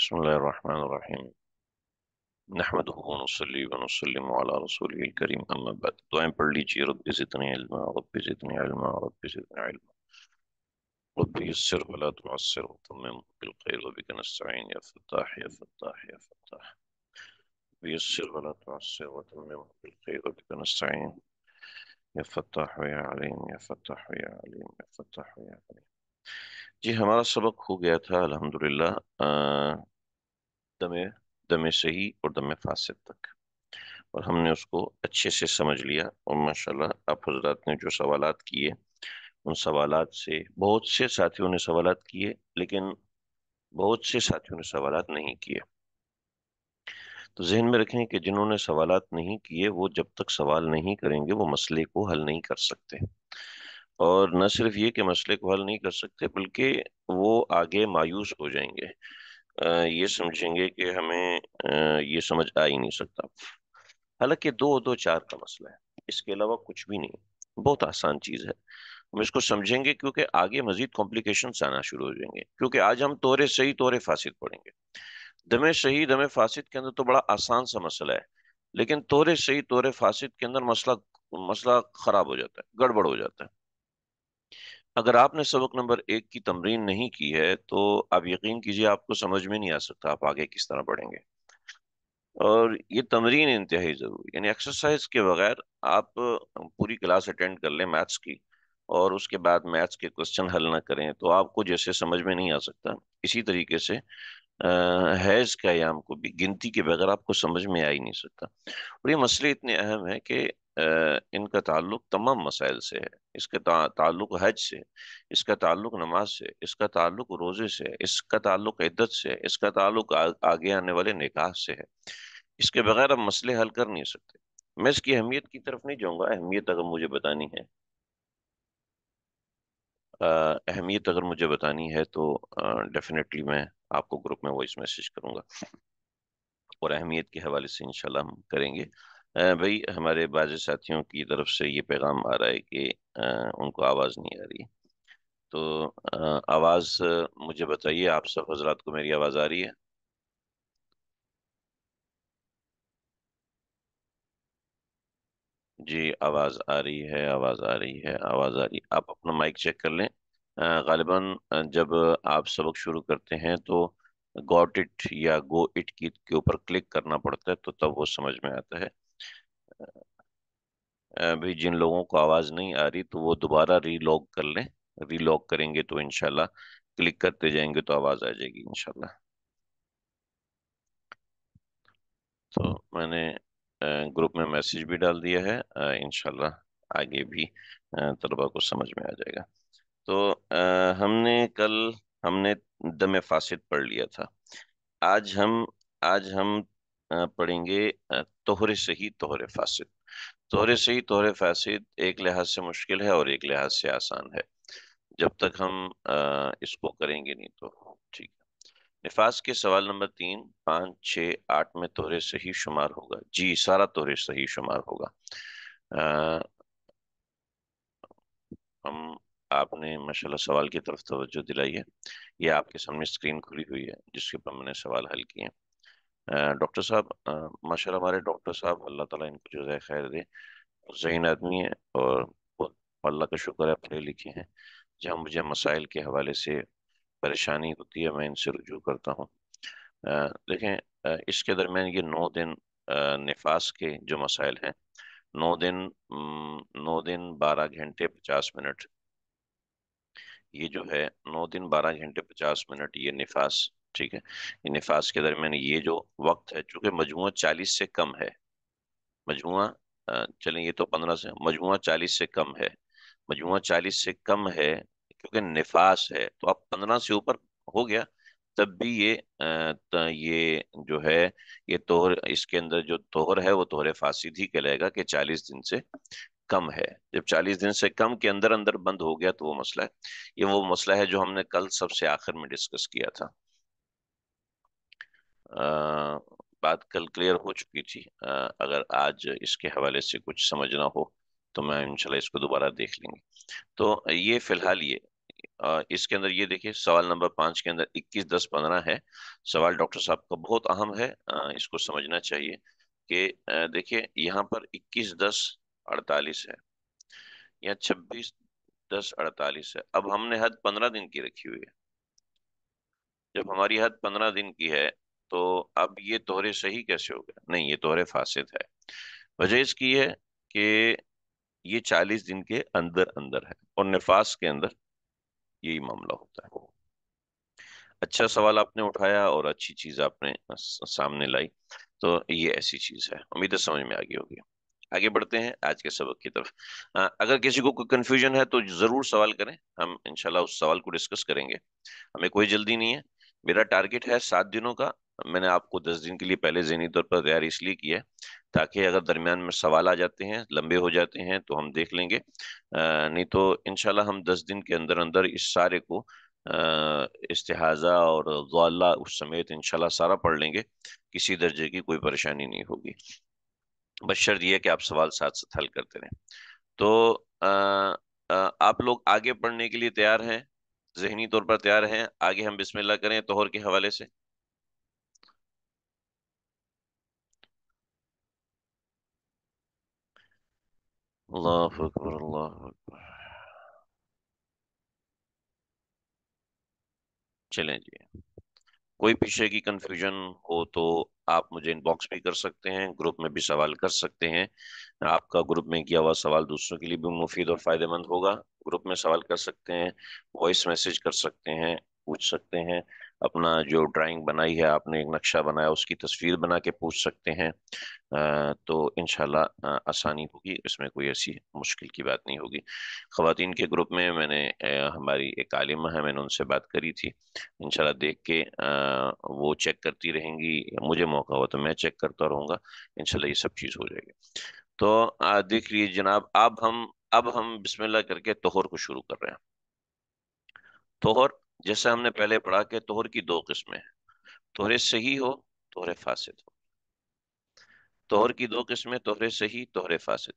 بسم الله الرحمن الرحيم نحمده ونصلي ونسلم على رسوله الكريم أما بعد دعائي पढ़ लीजिए رب زدني علما رب زدني علما رب زدني علما رب يسر ولا تعسر وتمم بالخير وبك نستعين يا فتاح يا فتاح يا فتاح رب يسر ولا تعسر وتمم بالخير وبك نستعين يا فتاح يا عليم يا فتاح يا عليم يا فتاح يا عليم जी हमारा सबक हो गया था अलहमदुल्ला दमे दमे सही और दमे फासिद तक और हमने उसको अच्छे से समझ लिया और माशाल्लाह आप हजरात ने जो सवाल किए उन सवालात से बहुत से साथियों ने सवाल किए लेकिन बहुत से साथियों ने सवाल नहीं किए तो जहन में रखें कि जिन्होंने सवाल नहीं किए वो जब तक सवाल नहीं करेंगे वो मसले को हल नहीं कर सकते और न सिर्फ ये कि मसले को हल नहीं कर सकते बल्कि वो आगे मायूस हो जाएंगे ये समझेंगे कि हमें ये समझ आ ही नहीं सकता हालांकि दो दो चार का मसला है इसके अलावा कुछ भी नहीं बहुत आसान चीज़ है हम इसको समझेंगे क्योंकि आगे मजीद कॉम्प्लिकेशन आना शुरू हो जाएंगे क्योंकि आज हम तोरे सही तोरे फासिद पढ़ेंगे दमे सही दमे फासिद के अंदर तो बड़ा आसान सा मसला है लेकिन तोरे सही तोरे फासिद के अंदर मसला मसला खराब हो जाता है गड़बड़ हो जाता है अगर आपने सबक नंबर एक की तमरीन नहीं की है तो आप यकीन कीजिए आपको समझ में नहीं आ सकता आप आगे किस तरह पढ़ेंगे और ये तमरीन इंतहाई ज़रूरी यानी एक्सरसाइज के बगैर आप पूरी क्लास अटेंड कर लें मैथ्स की और उसके बाद मैथ्स के क्वेश्चन हल ना करें तो आपको जैसे समझ में नहीं आ सकता इसी तरीके से हैज़ का याम को भी गिनती के बगैर आपको समझ में आ ही नहीं सकता और ये मसले इतने अहम है कि इनका ताल्लुक तमाम मसाइल से है इसका ता, ताल्लुक हज से इसका ताल्लुक नमाज से इसका ताल्लुक रोज़े से इसका ताल्लुक इद्दत से इसका ताल्लुक आ, आगे आने वाले निकाह से है इसके बगैर हम मसले हल कर नहीं सकते मैं इसकी अहमियत की तरफ नहीं जाऊँगा अहमियत अगर मुझे बतानी है अहमियत अगर मुझे बतानी है तो डेफिनेटली मैं आपको ग्रुप में वॉइस मैसेज करूंगा और अहमियत के हवाले से इंशाल्लाह हम करेंगे भाई हमारे बाज साथियों की तरफ से ये पैगाम आ रहा है कि उनको आवाज़ नहीं आ रही तो आवाज़ मुझे बताइए आप सब हजरात को मेरी आवाज़ आ रही है जी आवाज़ आ रही है आवाज़ आ रही है आवाज़ आ रही है आप अपना माइक चेक कर लें गालिबा जब आप सबक शुरू करते हैं तो गॉट इट या गो इट की के ऊपर क्लिक करना पड़ता है तो तब वो समझ में आता है भी जिन लोगों को आवाज़ नहीं आ रही तो वो दोबारा रीलॉग कर लें रीलॉग करेंगे तो इनशाला क्लिक करते जाएंगे तो आवाज़ आ जाएगी इनशाला तो मैंने ग्रुप में मैसेज भी डाल दिया है इनशाला आगे भी तलबा को समझ में आ जाएगा तो हमने कल हमने दम फासिद पढ़ लिया था आज हम आज हम पढ़ेंगे तोहरे सही तोहरे फासिद तोहरे हाँ। सही तोहरे फासिद एक लिहाज से मुश्किल है और एक लिहाज से आसान है जब तक हम इसको करेंगे नहीं तो ठीक निफास के सवाल नंबर तीन पाँच छ आठ में तोहरे सही शुमार होगा जी सारा तोहरे सही शुमार होगा आ, हम आपने माशाल्लाह सवाल की तरफ तवज्जो दिलाई है ये आपके सामने स्क्रीन खुली हुई है जिसके ऊपर मैंने सवाल हल किए हैं डॉक्टर साहब माशा हमारे डॉक्टर साहब अल्लाह ताला इनको है खैर दे जहन आदमी है और अल्लाह का शुक्र है पढ़े लिखे हैं जहाँ मुझे मसाइल के हवाले से परेशानी होती है मैं इनसे रुझू करता हूँ देखें इसके दरमियान ये नौ दिन नफास के जो मसाइल हैं नौ दिन नौ दिन बारह घंटे पचास मिनट ये जो है नौ दिन बारह घंटे पचास मिनट ये नफास ठीक है नफाज के दरमियान ये जो वक्त है चूंकि मजमू चालीस से कम है मजमू चलें ये तो पंद्रह से मजमू चालीस से कम है मजमू चालीस से कम है क्योंकि निफास है तो अब पंद्रह से ऊपर हो गया तब भी ये ये जो है ये तोहर इसके अंदर जो तोहर है वो तोहर फासिद ही कहलाएगा कि चालीस दिन से कम है जब चालीस दिन से कम के अंदर अंदर बंद हो गया तो वो मसला है ये वो मसला है जो हमने कल सबसे आखिर में डिस्कस किया था आ, बात कल क्लियर हो चुकी थी आ, अगर आज इसके हवाले से कुछ समझना हो तो मैं इंशाल्लाह इसको दोबारा देख लेंगे तो ये फिलहाल ये इसके अंदर ये देखिए सवाल नंबर पाँच के अंदर इक्कीस दस पंद्रह है सवाल डॉक्टर साहब का बहुत अहम है आ, इसको समझना चाहिए कि देखिए यहाँ पर इक्कीस दस अड़तालीस है या छब्बीस दस अड़तालीस है अब हमने हद पंद्रह दिन की रखी हुई है जब हमारी हद पंद्रह दिन की है तो अब ये तोहरे सही कैसे हो गया नहीं ये तोहरे फासिद है वजह इसकी है कि ये चालीस दिन के अंदर अंदर है और नफास के अंदर यही मामला होता है अच्छा सवाल आपने उठाया और अच्छी चीज आपने सामने लाई तो ये ऐसी चीज है उम्मीद है समझ में आ गई होगी आगे बढ़ते हैं आज के सबक की तरफ आ, अगर किसी को कोई कंफ्यूजन है तो ज़रूर सवाल करें हम इंशाल्लाह उस सवाल को डिस्कस करेंगे हमें कोई जल्दी नहीं है मेरा टारगेट है सात दिनों का मैंने आपको दस दिन के लिए पहले जहनी तौर पर तैयारी इसलिए की है ताकि अगर दरमियान में सवाल आ जाते हैं लंबे हो जाते हैं तो हम देख लेंगे नहीं तो इन हम दस दिन के अंदर अंदर इस सारे को इस्तेहाजा और ग्ला उस समेत इनशाला सारा पढ़ लेंगे किसी दर्जे की कोई परेशानी नहीं होगी बशर्त यह कि आप सवाल साथ साथ हल करते रहें तो आ, आ, आप लोग आगे पढ़ने के लिए तैयार हैं जहनी तौर पर तैयार हैं आगे हम बिस्मिल्लाह करें तोहर के हवाले से अल्लाह चलें जी कोई पीछे की कंफ्यूजन हो तो आप मुझे इनबॉक्स भी कर सकते हैं ग्रुप में भी सवाल कर सकते हैं आपका ग्रुप में किया हुआ सवाल दूसरों के लिए भी मुफीद और फ़ायदेमंद होगा ग्रुप में सवाल कर सकते हैं वॉइस मैसेज कर सकते हैं पूछ सकते हैं अपना जो ड्राइंग बनाई है आपने एक नक्शा बनाया उसकी तस्वीर बना के पूछ सकते हैं तो इन आसानी होगी इसमें कोई ऐसी मुश्किल की बात नहीं होगी ख़वान के ग्रुप में मैंने हमारी एक आलिमा है मैंने उनसे बात करी थी इन देख के वो चेक करती रहेंगी मुझे मौका हुआ तो मैं चेक करता रहूँगा इन ये सब चीज़ हो जाएगी तो देख लीजिए जनाब अब हम अब हम बिस्मिल्लाह करके तोहर को शुरू कर रहे हैं तोहर जैसा हमने पहले पढ़ा कि तोहर की दो किस्में हैं तोहरे सही हो तोहरे फासिद हो तोहर की दो किस्में तोहरे सही तोहरे फासिद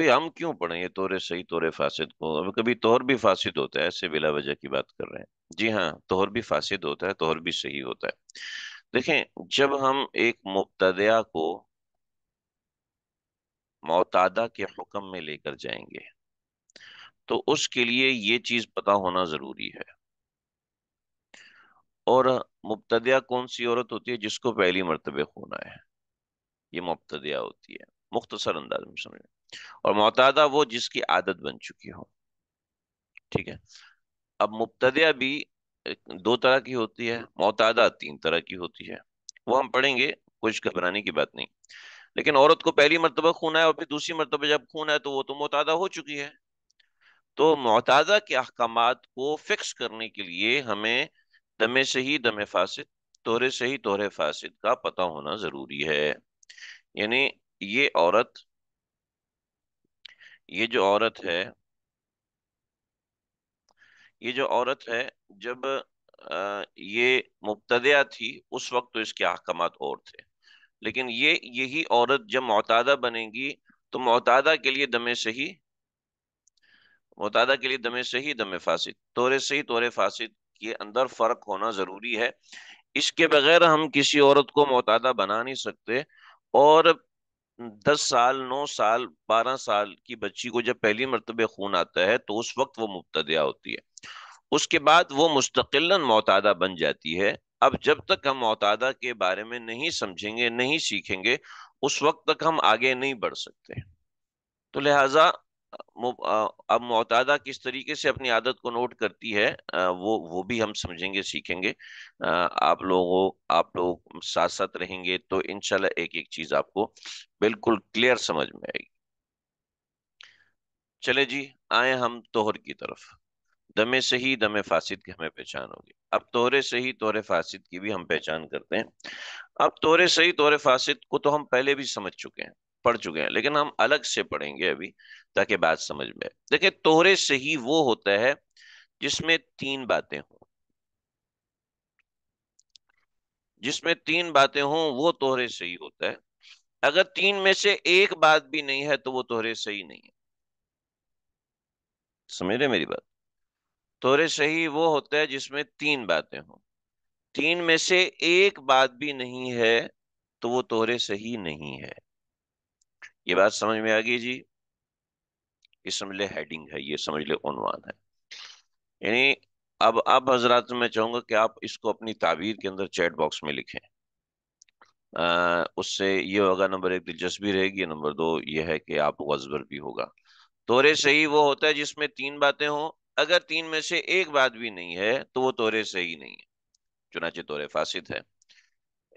भाई हम क्यों पढ़े ये तोहरे सही तोरे फासिद को अब कभी तोहर भी फासिद होता है ऐसे बिला वजह की बात कर रहे हैं जी हाँ तोहर भी फासिद होता है तोहर भी सही होता है देखें जब हम एक मुबतदया को मौतादा के हुक्म में लेकर जाएंगे तो उसके लिए ये चीज पता होना जरूरी है और मुबतदिया कौन सी औरत होती है जिसको पहली मरतबे खून है ये मुबतदिया होती है मुख्तसर अंदाज में समझ और मोतादा वो जिसकी आदत बन चुकी हो ठीक है अब मुबतदिया भी दो तरह की होती है मोतादा तीन तरह की होती है वो हम पढ़ेंगे कुछ घबराने की बात नहीं लेकिन औरत को पहली मरतबा खून आया और फिर दूसरी मरतबा जब खून आया तो वो तो मोतादा हो चुकी है तो मोतादा के अहकाम को फिक्स करने के लिए हमें दमे से ही दमे फासिद तोहरे से ही तोहरे फासिद का पता होना जरूरी है यानी ये औरत ये जो औरत है ये जो औरत है जब आ, ये मुबतदया थी उस वक्त तो इसके अहकाम और थे लेकिन ये यही औरत जब मोतादा बनेगी तो मोतादा के लिए दमे सही मोतादा के लिए दमे से ही दमे फासिद तोरे से ही तोरे फासिद ये अंदर फर्क होना जरूरी है इसके बगैर हम किसी औरत को मोतादा बना नहीं सकते और दस साल नौ साल बारह साल की बच्ची को जब पहली मरतबे खून आता है तो उस वक्त वो मुबतदिया होती है उसके बाद वो मुस्तकिल मोतादा बन जाती है अब जब तक हम मोतादा के बारे में नहीं समझेंगे नहीं सीखेंगे उस वक्त तक हम आगे नहीं बढ़ सकते तो लिहाजा अब मोतादा किस तरीके से अपनी आदत को नोट करती है वो वो भी हम समझेंगे सीखेंगे आप लोगों आप लोग साथ साथ रहेंगे तो इनशाला एक एक चीज आपको बिल्कुल क्लियर समझ में आएगी चले जी आए हम तोहर की तरफ दमे सही दमे फासिद की हमें पहचान होगी अब तोहरे सही तोहरे फासिद की भी हम पहचान करते हैं अब तोहरे सही तोहरे फासिद को तो हम पहले भी समझ चुके हैं पढ़ चुके हैं लेकिन हम अलग से पढ़ेंगे अभी ताकि बात समझ में देखिए तोहरे से ही वो होता है जिसमें तीन बातें हों जिसमें तीन बातें हों वो तोहरे से ही होता है अगर तीन में से एक बात भी नहीं है तो वो तोहरे सही नहीं है समझ रहे मेरी बात तोहरे सही वो होता है जिसमें तीन बातें हों तीन में से एक बात भी नहीं है तो वो तोहरे सही नहीं है ये बात समझ में आ गई जी ये समझ ले हेडिंग है ये समझ ले उनवान है यानी अब अब हजरात मैं चाहूंगा कि आप इसको अपनी ताबीर के अंदर चैट बॉक्स में लिखें आ, उससे ये होगा नंबर एक दिलचस्पी रहेगी नंबर दो ये है कि आप गजबर भी होगा तोरे सही वो होता है जिसमें तीन बातें हों अगर तीन में से एक बात भी नहीं है तो वो तोरे सही नहीं है चुनाचे तोरे फासिद है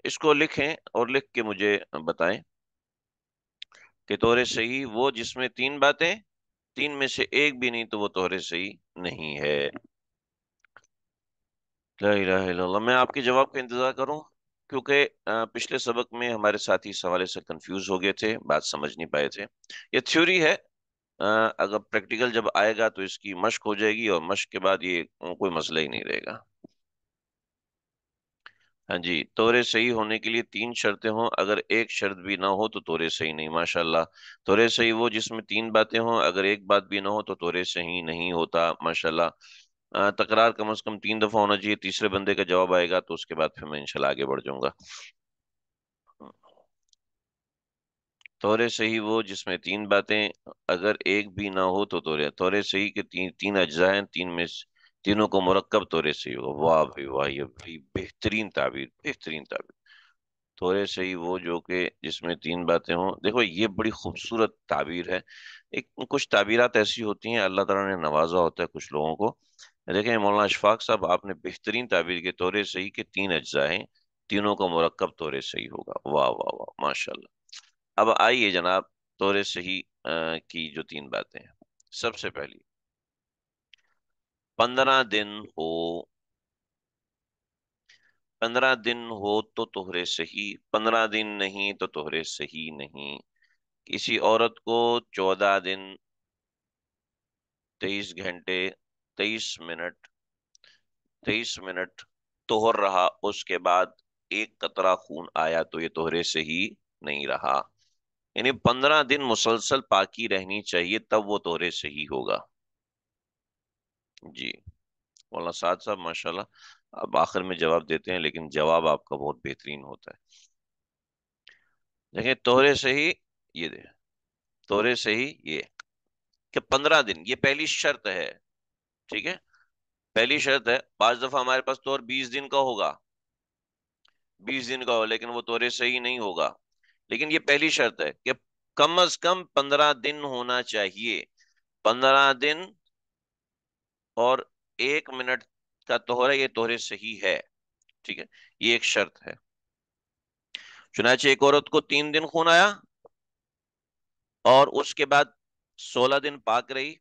इसको लिखें और लिख के मुझे बताएं कि तोहरे सही वो जिसमें तीन बातें तीन में से एक भी नहीं तो वो तोहरे सही नहीं है मैं आपके जवाब का इंतज़ार करूं क्योंकि पिछले सबक में हमारे साथी इस हवाले से कंफ्यूज हो गए थे बात समझ नहीं पाए थे ये थ्योरी है अगर प्रैक्टिकल जब आएगा तो इसकी मश्क हो जाएगी और मश्क के बाद ये कोई मसला ही नहीं रहेगा हाँ जी तोरे सही होने के लिए तीन शर्तें हों अगर एक शर्त भी ना हो तो तोरे सही नहीं माशाल्लाह तोरे सही वो जिसमें तीन बातें हों अगर एक बात भी ना हो तो तोरे सही नहीं होता माशाल्लाह तकरार कम से कम तीन दफा होना चाहिए तीसरे बंदे का जवाब आएगा तो उसके बाद फिर मैं इंशाल्लाह आगे बढ़ जाऊंगा तोरे सही वो जिसमें तीन बातें अगर एक भी ना हो तो तोरे तोरे सही के ती, तीन तीन अज्जा हैं तीन में से तीनों को मरकब तोरे से ही होगा वाह भाई वाह ये भी बेहतरीन ताबीर बेहतरीन ताबीर तोरे से ही वो जो कि जिसमें तीन बातें हों देखो ये बड़ी खूबसूरत ताबीर है एक कुछ ताबीरत ऐसी होती हैं अल्लाह ताला ने नवाजा होता है कुछ लोगों को देखें मौलाना अशफाक साहब आपने बेहतरीन ताबीर के तोरे से ही के तीन अज्जा हैं तीनों का मरकब तोरे से ही होगा वाह वाह वाह माशा अब आइए जनाब तोरे से ही की जो तीन बातें हैं सबसे पहली पंद्रह दिन हो पंद्रह दिन हो तो तोहरे सही पंद्रह दिन नहीं तो तोहरे सही नहीं किसी औरत को चौदह दिन तेईस घंटे तेईस मिनट तेईस मिनट तोहर रहा उसके बाद एक कतरा खून आया तो ये तोहरे से ही नहीं रहा यानी पंद्रह दिन मुसलसल पाकी रहनी चाहिए तब वो तोहरे से ही होगा जी मौलाना साद साहब माशाल्लाह अब आखिर में जवाब देते हैं लेकिन जवाब आपका बहुत बेहतरीन होता है देखिए तोहरे से ही ये दे तोहरे से ही ये कि पंद्रह दिन ये पहली शर्त है ठीक है पहली शर्त है पांच दफा हमारे पास तोहर बीस दिन का होगा बीस दिन का हो लेकिन वो तोहरे से ही नहीं होगा लेकिन ये पहली शर्त है कि कम अज कम पंद्रह दिन होना चाहिए पंद्रह दिन और एक मिनट का तोहरा ये तोहरे सही है ठीक है ये एक शर्त है चुनाचे एक औरत को तीन दिन खून आया और उसके बाद सोलह दिन पाक रही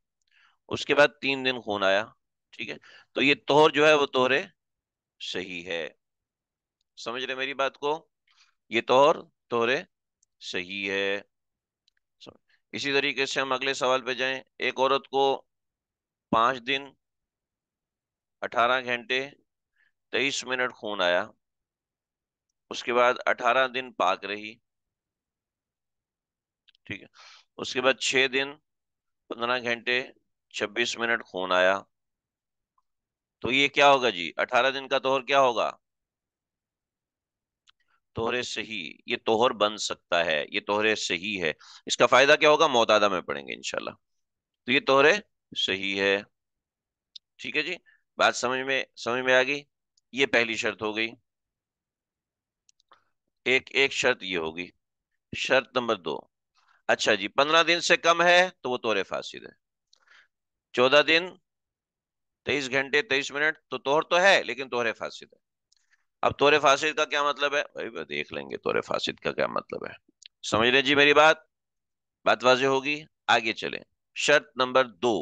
उसके बाद तीन दिन खून आया ठीक है तो ये तोहर जो है वो तोहरे सही है समझ रहे मेरी बात को ये तोहर तोहरे सही है इसी तरीके से हम अगले सवाल पे जाएं एक औरत को पांच दिन अठारह घंटे तेईस मिनट खून आया उसके बाद अठारह दिन पाक रही ठीक है उसके बाद छह दिन पंद्रह घंटे छब्बीस मिनट खून आया तो ये क्या होगा जी अठारह दिन का तोहर क्या होगा तोहरे सही ये तोहर बन सकता है ये तोहरे सही है इसका फायदा क्या होगा मोतादा में पढ़ेंगे इनशाला तो ये तोहरे सही है ठीक है जी बात समझ में समझ में आ गई ये पहली शर्त हो गई एक एक शर्त ये होगी शर्त नंबर दो अच्छा जी पंद्रह दिन से कम है तो वो तोरे फासिद है चौदह दिन तेईस घंटे तेईस मिनट तो तोहर तो है लेकिन तोहरे फासिद है अब तोरे फासिद का क्या मतलब है भाई देख लेंगे तोरे फासिद का क्या मतलब है समझ लें जी मेरी बात बात वाजे होगी आगे चले शर्त नंबर दो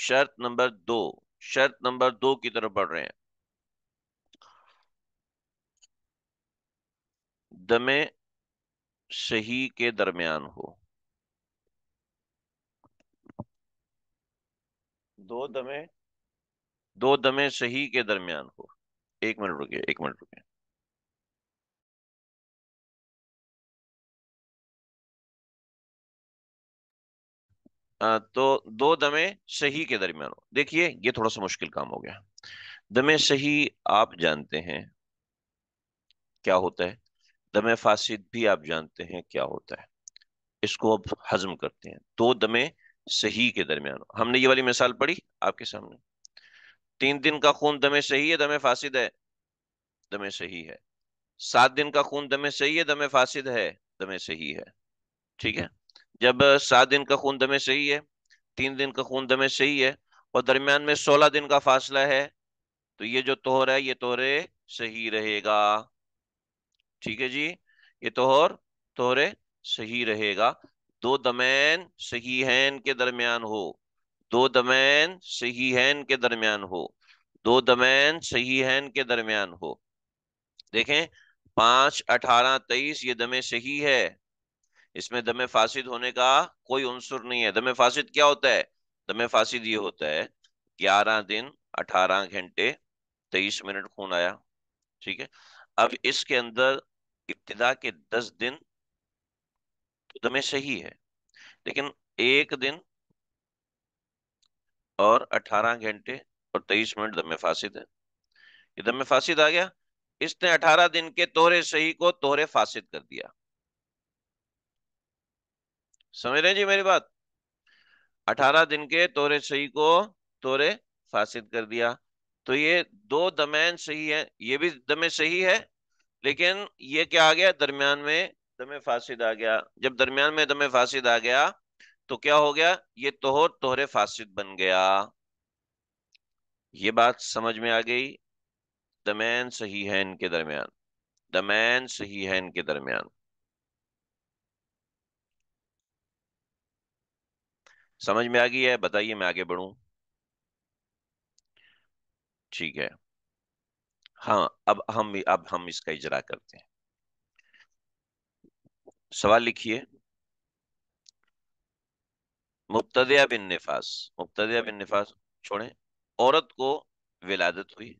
शर्त नंबर दो शर्त नंबर दो की तरफ बढ़ रहे हैं दमे सही के दरमियान हो दो दमे दो दमे सही के दरमियान हो एक मिनट रुकिए एक मिनट रुकिए तो दो दमे सही के दरमियान देखिए ये थोड़ा सा मुश्किल काम हो गया दमे सही आप जानते हैं क्या होता है दमे फासिद भी आप जानते हैं क्या होता है इसको अब हजम करते हैं दो दमे सही के दरमियान हमने ये वाली मिसाल पढ़ी आपके सामने तीन दिन का खून दमे सही है दमे फासिद है दमे सही है सात दिन का खून दमे सही है दमे फासिद है दमे सही है ठीक है जब सात दिन का खून दमे सही है तीन दिन का खून दमे सही है और दरमियान में सोलह दिन का फासला है तो ये जो तोहर है ये तोहरे सही रहेगा ठीक है जी ये तोहर तोहरे सही रहेगा दो दमैन सही हैन के दरमियान हो दो दमैन सही हैन के दरमियान हो दो दमैन सही हैन के दरमियान हो देखें पांच अठारह तेईस ये दमे सही है इसमें दमे फासिद होने का कोई अंसुर नहीं है दमे फासिद क्या होता है दमे फासिद ये होता है ग्यारह दिन अठारह घंटे तेईस मिनट खून आया ठीक है अब इसके अंदर इब्तदा के दस दिन तो दमे सही है लेकिन एक दिन और अठारह घंटे और तेईस मिनट दमे फासिद है ये दमे फासिद आ गया इसने अठारह दिन के तोहरे सही को तोहरे फासिद कर दिया समझ रहे हैं जी मेरी बात अठारह दिन के तोरे सही को तोरे फासिद कर दिया तो ये दो दमैन सही है ये भी दमे सही है लेकिन ये क्या आ गया दरमियान में दमे फासिद आ गया जब दरमियान में दमे फासिद आ गया तो क्या हो गया ये तोहर तोहरे फासिद बन गया ये बात समझ में आ गई दमैन सही है इनके दरमियान दमैन सही है इनके दरमियान समझ में आ गई है बताइए मैं आगे बढ़ूं ठीक है हाँ अब हम अब हम इसका इजरा करते हैं सवाल लिखिए मुबतदिया बिन नफास मुबतदिया बिन नफास छोड़े औरत को विलादत हुई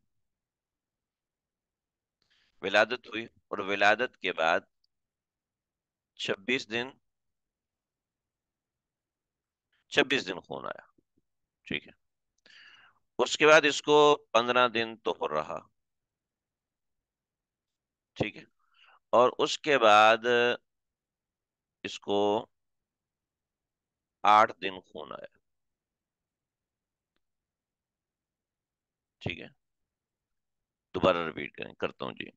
विलादत हुई और विलादत के बाद 26 दिन छब्बीस दिन खून आया ठीक है उसके बाद इसको पंद्रह दिन तो हो रहा ठीक है और उसके बाद इसको आठ दिन खून आया ठीक है दोबारा रिपीट करें करता हूं जी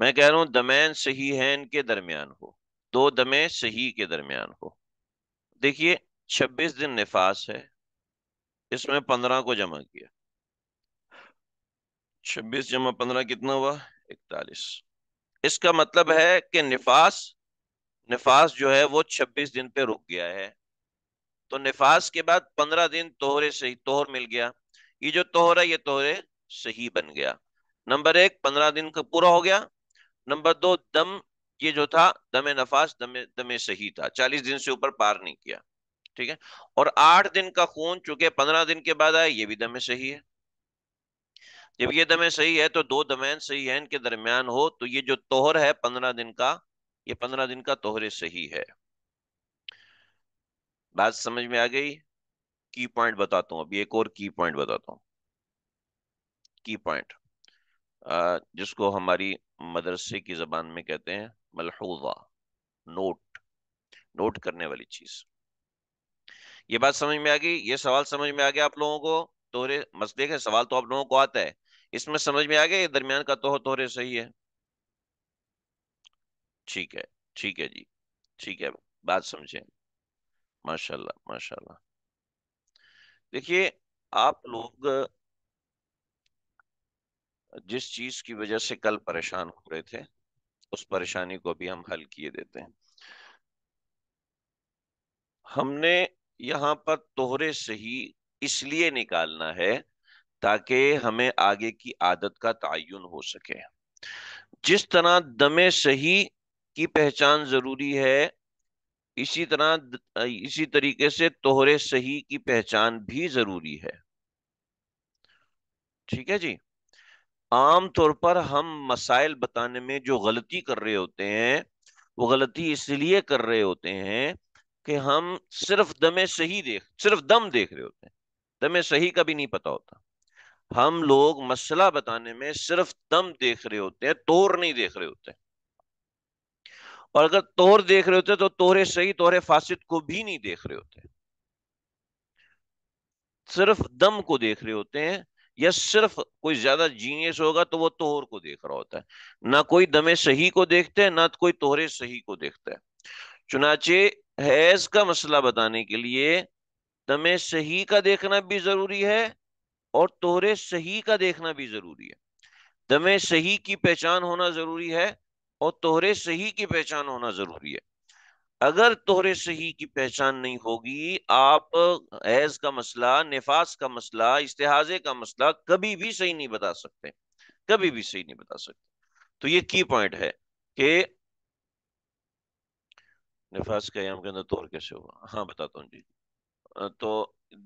मैं कह रहा हूं दमैन सही है इनके दरमियान हो दो दमे सही के दरमियान हो देखिए 26 दिन निफास है इसमें 15 को जमा किया 26 जमा 15 कितना हुआ इकतालीस इसका मतलब है कि निफास निफास जो है वो 26 दिन पे रुक गया है तो निफास के बाद 15 दिन तोहरे सही तोहर मिल गया ये जो तोहर है ये तोहरे सही बन गया नंबर एक पंद्रह दिन का पूरा हो गया नंबर दो दम ये जो था दमे नफास दमे दमे सही था चालीस दिन से ऊपर पार नहीं किया ठीक है और आठ दिन का खून चूंकि पंद्रह दिन के बाद आया ये भी दमे सही है जब ये दमे सही है तो दो दमैन सही है इनके दरमियान हो तो ये जो तोहर है पंद्रह दिन का ये पंद्रह दिन का तोहरे सही है बात समझ में आ गई की पॉइंट बताता हूं अभी एक और की पॉइंट बताता हूं की पॉइंट जिसको हमारी मदरसे की जबान में कहते हैं मलहूजा नोट नोट करने वाली चीज ये बात समझ में आ गई ये सवाल समझ में आ गया आप लोगों को तोहरे मसले का सवाल तो आप लोगों को आता है इसमें समझ में आ गया दरमियान का तोह तोहरे सही है ठीक है ठीक है जी ठीक है बात समझे माशाल्लाह माशाल्लाह देखिए आप लोग जिस चीज की वजह से कल परेशान हो रहे थे उस परेशानी को भी हम हल किए देते हैं हमने यहां पर तोहरे से ही इसलिए निकालना है ताकि हमें आगे की आदत का तयन हो सके जिस तरह दमे सही की पहचान जरूरी है इसी तरह इसी तरीके से तोहरे सही की पहचान भी जरूरी है ठीक है जी आम तौर पर हम मसाइल बताने में जो गलती कर रहे होते हैं वो गलती इसलिए कर रहे होते हैं कि हम सिर्फ दमे सही देख सिर्फ दम देख रहे होते हैं दमे सही का भी नहीं पता होता हम लोग मसला बताने में सिर्फ दम देख रहे होते हैं तोर नहीं देख रहे होते और अगर तोर देख रहे होते तो तोहरे सही तोहरे फासिद को भी नहीं देख रहे होते सिर्फ दम को देख रहे होते हैं या सिर्फ कोई ज्यादा जीनियस होगा तो वो तोहर को देख रहा होता है ना कोई दमे सही को देखता है ना कोई तोहरे सही को देखता है चुनाचे हैज का मसला बताने के लिए दमे सही का देखना भी जरूरी है और तोहरे सही का देखना भी जरूरी है दमे सही की पहचान होना जरूरी है और तोहरे सही की पहचान होना जरूरी है अगर तोहरे सही की पहचान नहीं होगी आप ऐज का मसला नफाज का मसला इस्तेहाजे का मसला कभी भी सही नहीं बता सकते कभी भी सही नहीं बता सकते तो ये की पॉइंट है कि निफास के आयाम के अंदर तोहर कैसे होगा हाँ बताता हूँ जी तो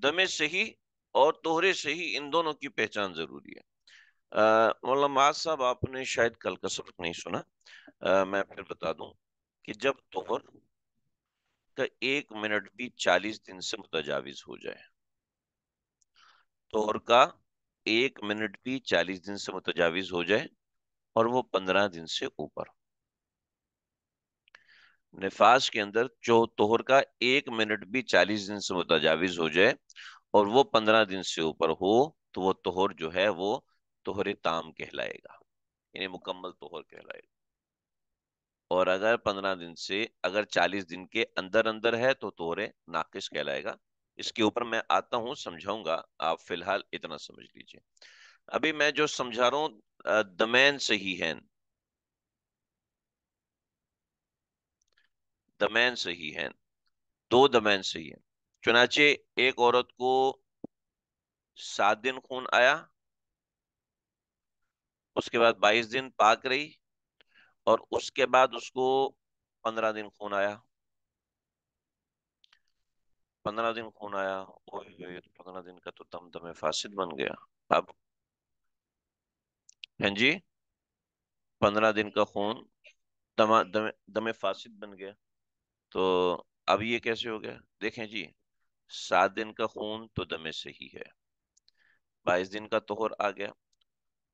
दमे सही और तोहरे सही इन दोनों की पहचान जरूरी है मौलाना माज साहब आपने शायद कल का सबक नहीं सुना आ, मैं फिर बता दूं कि जब तोहर का एक मिनट भी चालीस दिन से मुतजाविज हो जाए तोहर का एक मिनट भी चालीस दिन से मुतजाविज हो जाए और वो पंद्रह दिन से ऊपर नफाज के अंदर जो तोहर का एक मिनट भी चालीस दिन से मुतजाविज हो जाए और वो पंद्रह दिन से ऊपर हो तो वो तोहर जो है वो तोहरे ताम कहलाएगा यानी मुकम्मल तोहर कहलाएगा और अगर पंद्रह दिन से अगर चालीस दिन के अंदर अंदर है तो तोरे नाकिस कहलाएगा इसके ऊपर मैं आता हूं समझाऊंगा आप फिलहाल इतना समझ लीजिए अभी मैं जो समझा रहा हूं दमैन से ही है दमैन से ही है दो दमैन से ही है चुनाचे एक औरत को सात दिन खून आया उसके बाद बाईस दिन पाक रही और उसके बाद उसको पंद्रह दिन खून आया पंद्रह दिन खून आया तो पंद्रह दिन का तो दम दमे फासिद बन गया अब हैं हाँ जी पंद्रह दिन का खून दमा दमे दमे फासिद बन गया तो अब ये कैसे हो गया देखें जी सात दिन का खून तो दमे से ही है बाईस दिन का तोहर आ गया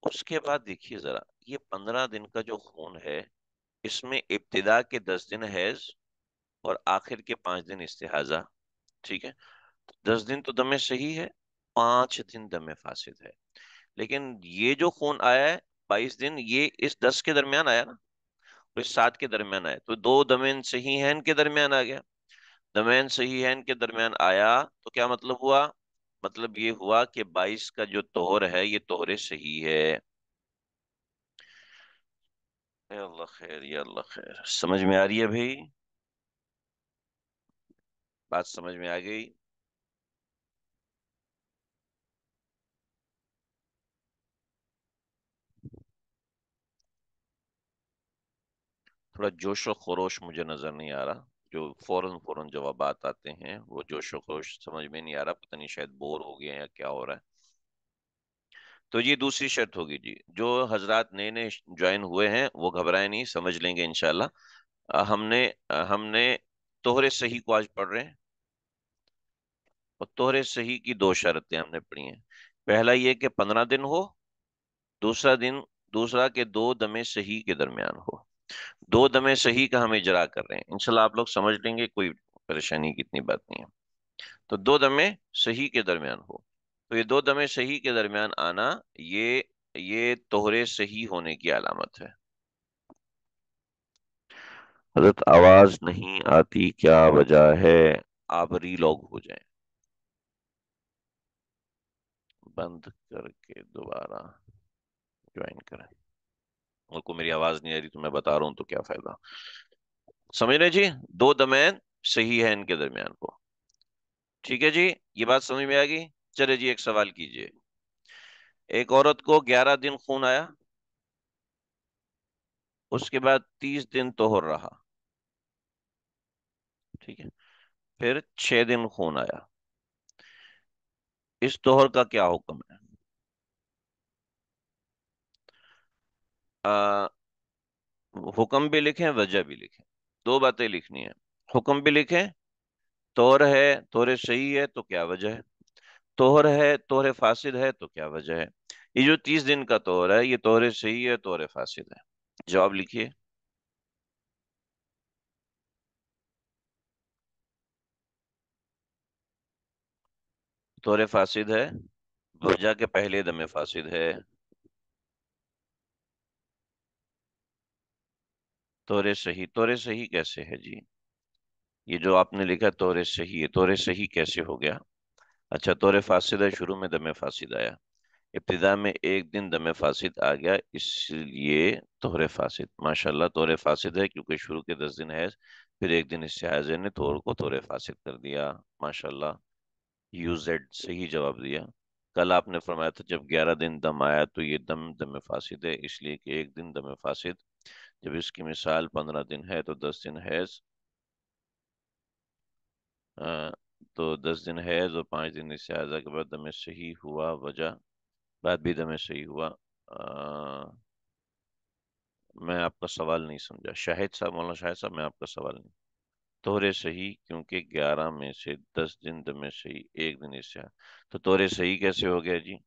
उसके बाद देखिए ज़रा ये पंद्रह दिन का जो खून है इसमें इब्तदा के दस दिन हैज और आखिर के पांच दिन इस्तेहाजा ठीक है दस दिन तो दमे सही है पांच दिन दमे फासिद है लेकिन ये जो खून आया है बाईस दिन ये इस दस के दरमियान आया ना और इस सात के दरमियान आया तो दो दमेन सही हैन के दरमियान आ गया दमेन सही हैन के दरमियान आया तो क्या मतलब हुआ मतलब ये हुआ कि बाईस का जो तोहर है ये तोहरे सही है अल्लाह खैर अल्लाह खैर समझ में आ रही है भाई बात समझ में आ गई थोड़ा जोश और खरोश मुझे नजर नहीं आ रहा जो फौरन फौरन जवाब आते हैं वो जोशो खोश समझ में नहीं आ रहा पता नहीं शायद बोर हो गया या क्या हो रहा है तो ये दूसरी शर्त होगी जी जो हजरात नए नए ज्वाइन हुए हैं वो घबराए नहीं समझ लेंगे इनशाला हमने हमने तोहरे सही को आज पढ़ रहे हैं और तोहरे सही की दो शर्तें हमने पढ़ी हैं पहला ये कि पंद्रह दिन हो दूसरा दिन दूसरा के दो दमे सही के दरमियान हो दो दमे सही का हम इजरा कर रहे हैं इनशाला आप लोग समझ लेंगे कोई परेशानी की इतनी बात नहीं है तो दो दमे सही के दरमियान हो तो ये दो दमे सही के दरमियान आना ये ये तोहरे सही होने की अलामत है हजरत आवाज नहीं आती क्या वजह है आबरी रीलॉग हो जाए बंद करके दोबारा ज्वाइन करें उनको मेरी आवाज़ नहीं आ रही तो मैं बता रहा हूं तो क्या फ़ायदा समझ रहे जी दो दमैन सही है इनके दरमियान को ठीक है जी ये बात समझ में आ गई चले जी एक सवाल कीजिए एक औरत को ग्यारह दिन खून आया उसके बाद तीस दिन तोहर रहा ठीक है फिर छह दिन खून आया इस तोहर का क्या हुक्म है हुक्म भी लिखें वजह भी लिखें दो बातें लिखनी है हुक्म भी लिखें तोहर है तोरे सही है तो क्या वजह है तोहर है तोहरे फासिद है तो क्या वजह है ये जो तीस दिन का तोहर है ये तोहरे सही है तोहरे फासिद है जवाब लिखिए तोरे फासिद है वजह के पहले दम फासिद है तोरे सही तोरे सही कैसे है जी ये जो आपने लिखा तोरे सही है तोरे सही कैसे हो गया अच्छा तोरे फासिद है शुरू में दम फासिद आया इब्तदा में एक दिन दम फासिद आ गया इसलिए तोहरे फासिद माशाल्लाह तोरे फासिद है क्योंकि शुरू के दस दिन है फिर एक दिन इससे हाजिर ने तोर को तोरे फासिद कर दिया माशाल्लाह यू जेड सही जवाब दिया कल आपने फरमाया था जब ग्यारह दिन दम आया तो ये दम दम फासिद है इसलिए कि एक दिन दम फासिद जब इसकी मिसाल पंद्रह दिन है तो दस दिन हैज तो दस दिन हैज और पाँच दिन इससे आज़ा के बाद दमे सही हुआ वजह बाद भी दमे सही हुआ आ, मैं आपका सवाल नहीं समझा शाहिद साहब मौलाना शाहिद साहब मैं आपका सवाल नहीं तोरे सही क्योंकि ग्यारह में से दस दिन दमे सही एक दिन इससे तो तोरे सही कैसे हो गया जी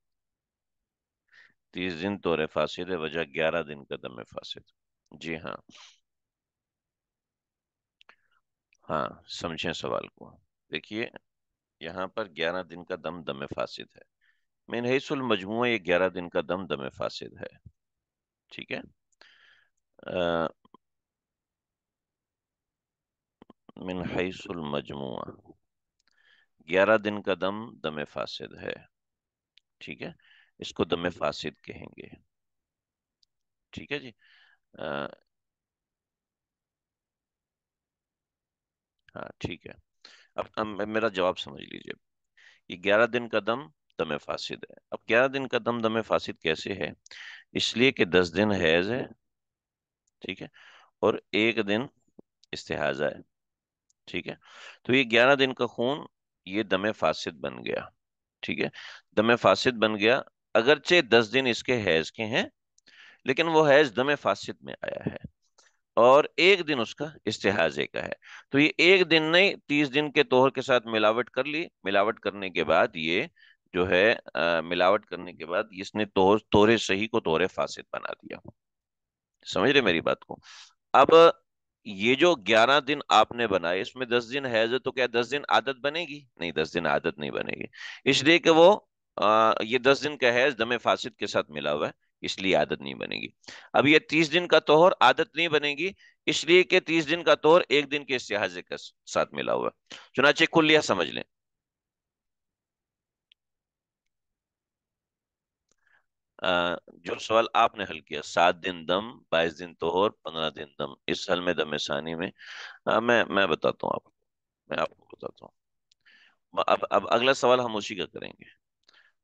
तीस दिन तोरे फासिद है वजह ग्यारह दिन का दमे फासिद जी हाँ हाँ समझे सवाल को देखिए यहाँ पर ग्यारह दिन का दम दम फासिद है मेन हैसुल मजमू ये ग्यारह दिन का दम दम फासिद है ठीक है आ, मिन मजमुआ ग्यारह दिन का दम दम फासिद है ठीक है इसको दम फासिद कहेंगे ठीक है जी हाँ ठीक है अब, अम, मेरा जवाब समझ लीजिए ये ग्यारह दिन का दम दम फासिद है अब ग्यारह दिन का दम दम फासिद कैसे है इसलिए कि दस दिन हैज है ठीक है और एक दिन इस्तेहाजा है ठीक है तो ये ग्यारह दिन का खून ये दम फासिद बन गया ठीक है दम फासिद बन गया अगरचे दस दिन इसके हैज के हैं लेकिन वो हैज दम फासिद में आया है और एक दिन उसका इस्तेजे का है तो ये एक दिन नहीं तीस दिन के तोहर के साथ मिलावट कर ली मिलावट करने के बाद ये जो है आ, मिलावट करने के बाद इसने तो, तोहरे सही को तोहरे फासिद बना दिया समझ रहे मेरी बात को अब ये जो ग्यारह दिन आपने बनाए इसमें दस दिन हैज है तो क्या दस दिन आदत बनेगी नहीं दस दिन आदत नहीं बनेगी इसलिए कि वो आ, ये दस दिन का हैज दम फासिद के साथ मिला हुआ है इसलिए आदत नहीं बनेगी अब ये तीस दिन का तोहर आदत नहीं बनेगी इसलिए कि तीस दिन का तोहर एक दिन के सिहाजे के साथ मिला हुआ चुनाचे कुल्लिया समझ लें जो सवाल आपने हल किया सात दिन दम बाईस दिन तोहर पंद्रह दिन दम इस हल में दम सानी में आ, मैं मैं बताता हूँ आपको मैं आपको बताता हूँ अब अब अगला सवाल हम उसी का करेंगे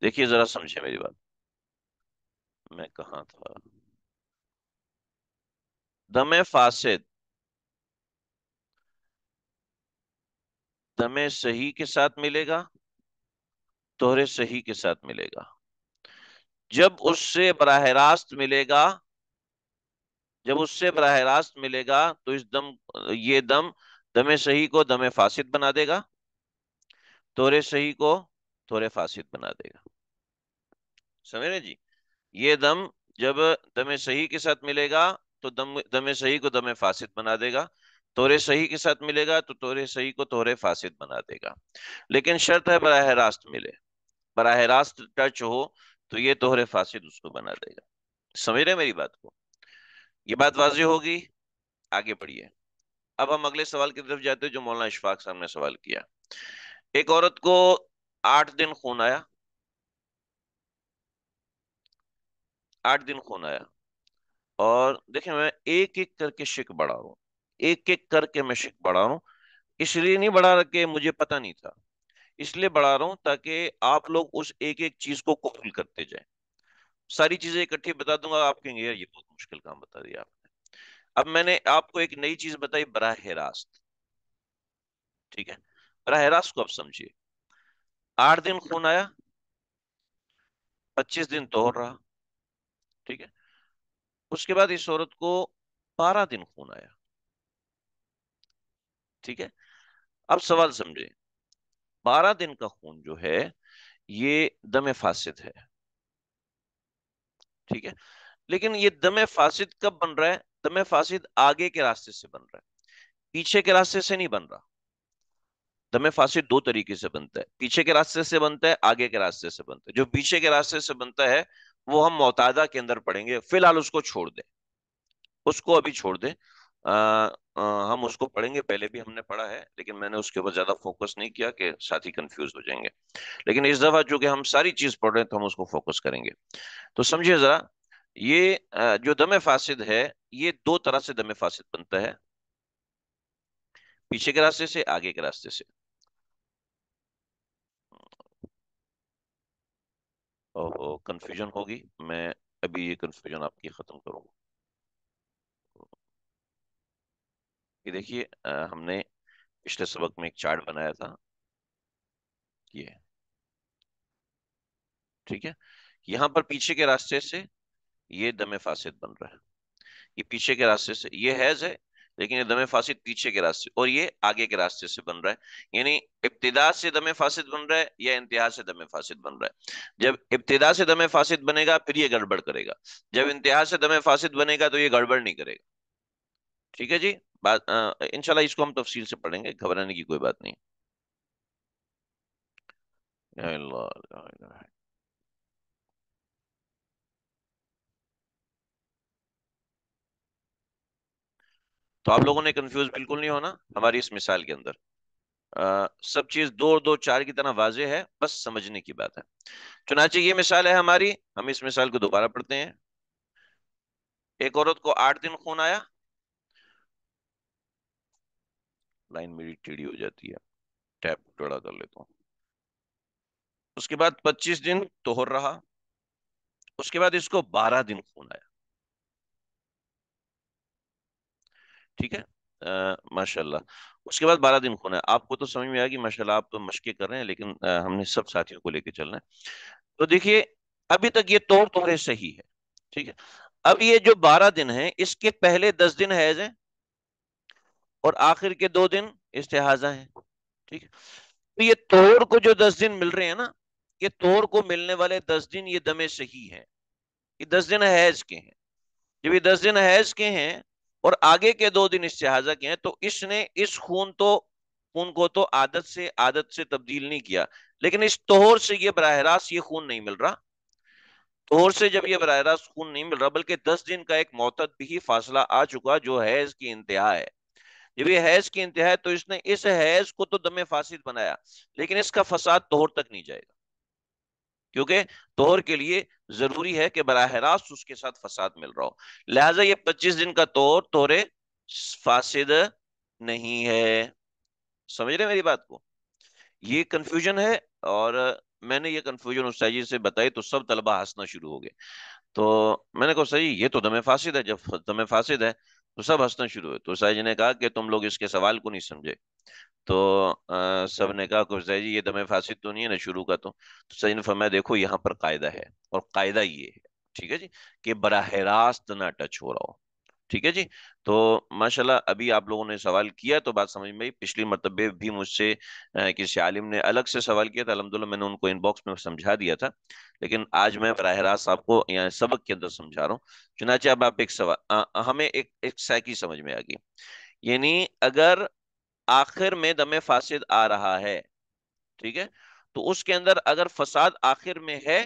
देखिए जरा समझे मेरी बात मैं कहा था दमे फासिद दमे सही के साथ मिलेगा तोहरे सही के साथ मिलेगा जब उससे बराह रास्त मिलेगा जब उससे बराह रास्त मिलेगा तो इस दम ये दम दमे सही को दमे फासिद बना देगा तोरे सही को तोरे फासिद बना देगा समझ रहे जी ये दम जब दमे सही के साथ मिलेगा तो दम दमे सही को दमे फासिद बना देगा तोरे सही के साथ मिलेगा तो तोरे सही को तोरे फासिद बना देगा लेकिन शर्त है बरह रास्त मिले बरह रास्त टच हो तो ये तोहरे फासिद उसको बना देगा समझ रहे मेरी बात को ये बात वाजी होगी आगे बढ़िए अब हम अगले सवाल की तरफ जाते हैं जो मौलाना इशफाक साहब ने सवाल किया एक औरत को आठ दिन खून आया आठ दिन खून आया और देखिए मैं एक एक करके शिक बढ़ा रहा हूँ एक एक करके मैं शिक बढ़ा रहा हूँ इसलिए नहीं बढ़ा रहा मुझे पता नहीं था इसलिए बढ़ा रहा हूँ ताकि आप लोग उस एक एक चीज को कबूल करते जाए सारी चीजें इकट्ठी बता दूंगा आप कहेंगे यार ये बहुत मुश्किल काम बता दिया आपने अब मैंने आपको एक नई चीज बताई बराह रास्त ठीक है बराह रास्त को आप समझिए आठ दिन खून आया पच्चीस दिन तोड़ रहा ठीक है उसके बाद इस औरत को बारह दिन खून आया ठीक है अब सवाल समझे बारह दिन का खून जो है ये दम फासिद है ठीक है लेकिन ये दम फासिद कब बन रहा है दम फासिद आगे के रास्ते से बन रहा है पीछे के रास्ते से नहीं बन रहा दम फासिद दो तरीके से बनता है पीछे के रास्ते से बनता है आगे के रास्ते से बनता है जो पीछे के रास्ते से बनता है वो हम मोतादा के अंदर पढ़ेंगे फिलहाल उसको छोड़ दें उसको अभी छोड़ दें हम उसको पढ़ेंगे पहले भी हमने पढ़ा है लेकिन मैंने उसके ऊपर ज्यादा फोकस नहीं किया कि साथी कंफ्यूज हो जाएंगे लेकिन इस दफा चूंकि हम सारी चीज पढ़ रहे हैं तो हम उसको फोकस करेंगे तो समझिए जरा ये जो दम फासिद है ये दो तरह से दम फासिद बनता है पीछे के रास्ते से आगे के रास्ते से कंफ्यूजन होगी मैं अभी ये कन्फ्यूजन आपकी ख़त्म करूंगा ये देखिए हमने पिछले सबक में एक चार्ट बनाया था ये ठीक है यहाँ पर पीछे के रास्ते से ये दमे फासिद बन रहा है ये पीछे के रास्ते से ये हैज है लेकिन ये दमे फासिद पीछे के रास्ते और ये आगे के रास्ते से बन रहा है यानी इब्तदा से दमे फासिद बन रहा है या इंतहा से दमे फासिद बन रहा है जब इब्तदा से दमे फासिद बनेगा फिर ये गड़बड़ करेगा जब इंतहा से दमे फासिद बनेगा तो ये गड़बड़ नहीं करेगा ठीक है जी बात इनशाला इसको हम तफसील से पढ़ेंगे घबराने की कोई बात नहीं तो आप लोगों ने कंफ्यूज बिल्कुल नहीं होना हमारी इस मिसाल के अंदर आ, सब चीज दो और दो चार की तरह वाजे है बस समझने की बात है चुनाचे ये मिसाल है हमारी हम इस मिसाल को दोबारा पढ़ते हैं एक औरत को आठ दिन खून आया लाइन मेरी टेढ़ी हो जाती है टैप टड़ा कर लेता हूं उसके बाद 25 दिन तोहर रहा उसके बाद इसको 12 दिन खून आया ठीक है माशाल्लाह उसके बाद बारह दिन खोना है आपको तो समझ में आया कि माशाल्लाह आप तो मशके कर रहे हैं लेकिन आ, हमने सब साथियों को लेके चलना है तो देखिए अभी तक ये तोड़ तोड़े सही है ठीक है अब ये जो बारह दिन है इसके पहले दस दिन हैज है और आखिर के दो दिन इस्तेहाजा है ठीक है तो ये तोड़ को जो दस दिन मिल रहे हैं ना ये तोड़ को मिलने वाले दस दिन ये दमे सही है ये दस दिन हैज के हैं जब ये दस दिन हैज के हैं और आगे के दो दिन इससे हाजा के हैं तो इसने इस खून तो खून को तो आदत से आदत से तब्दील नहीं किया लेकिन इस तोहर से ये बरह रास्त ये खून नहीं मिल रहा तोहर से जब ये बरह रास्त खून नहीं मिल रहा बल्कि दस दिन का एक मोतद भी फासला आ चुका जो हैज की इंतहा है जब ये हैज की इंतहा है तो इसने इस हैज को तो दम फासिद बनाया लेकिन इसका फसाद तोहर तक नहीं जाएगा क्योंकि तोहर के लिए जरूरी है कि बरह रास्त उसके साथ फसाद मिल रहा हो लिहाजा ये पच्चीस दिन का तोहर तोहरे फासिद नहीं है समझ रहे मेरी बात को ये कन्फ्यूजन है और मैंने ये कन्फ्यूजन उस जी से बताई तो सब तलबा हंसना शुरू हो गए तो मैंने कहा सही ये तो दमे फासिद है जब दमे फासिद है तो सब हंसना शुरू हुए तो उस जी ने कहा कि तुम लोग इसके सवाल को नहीं समझे तो हाँ। सब ने कहा कुछ जी ये दम फासिद तो नहीं है ना शुरू का तो, तो ने फरमाया देखो यहाँ पर कायदा है और कायदा ये है ठीक है जी कि बरह रास्त ना टच हो रहा हो ठीक है जी तो माशाल्लाह अभी आप लोगों ने सवाल किया तो बात समझ में पिछली मरतबे भी मुझसे किसी आलिम ने अलग से सवाल किया था अलहमदुल्ला मैंने उनको इनबॉक्स में समझा दिया था लेकिन आज मैं बरह रास्त आपको यहाँ सबक के अंदर समझा रहा हूँ चुनाचे अब आप एक सवाल हमें एक एक सैकी समझ में आ गई यानी अगर आखिर में दमे फासिद आ रहा है ठीक है तो उसके अंदर अगर फसाद आखिर में है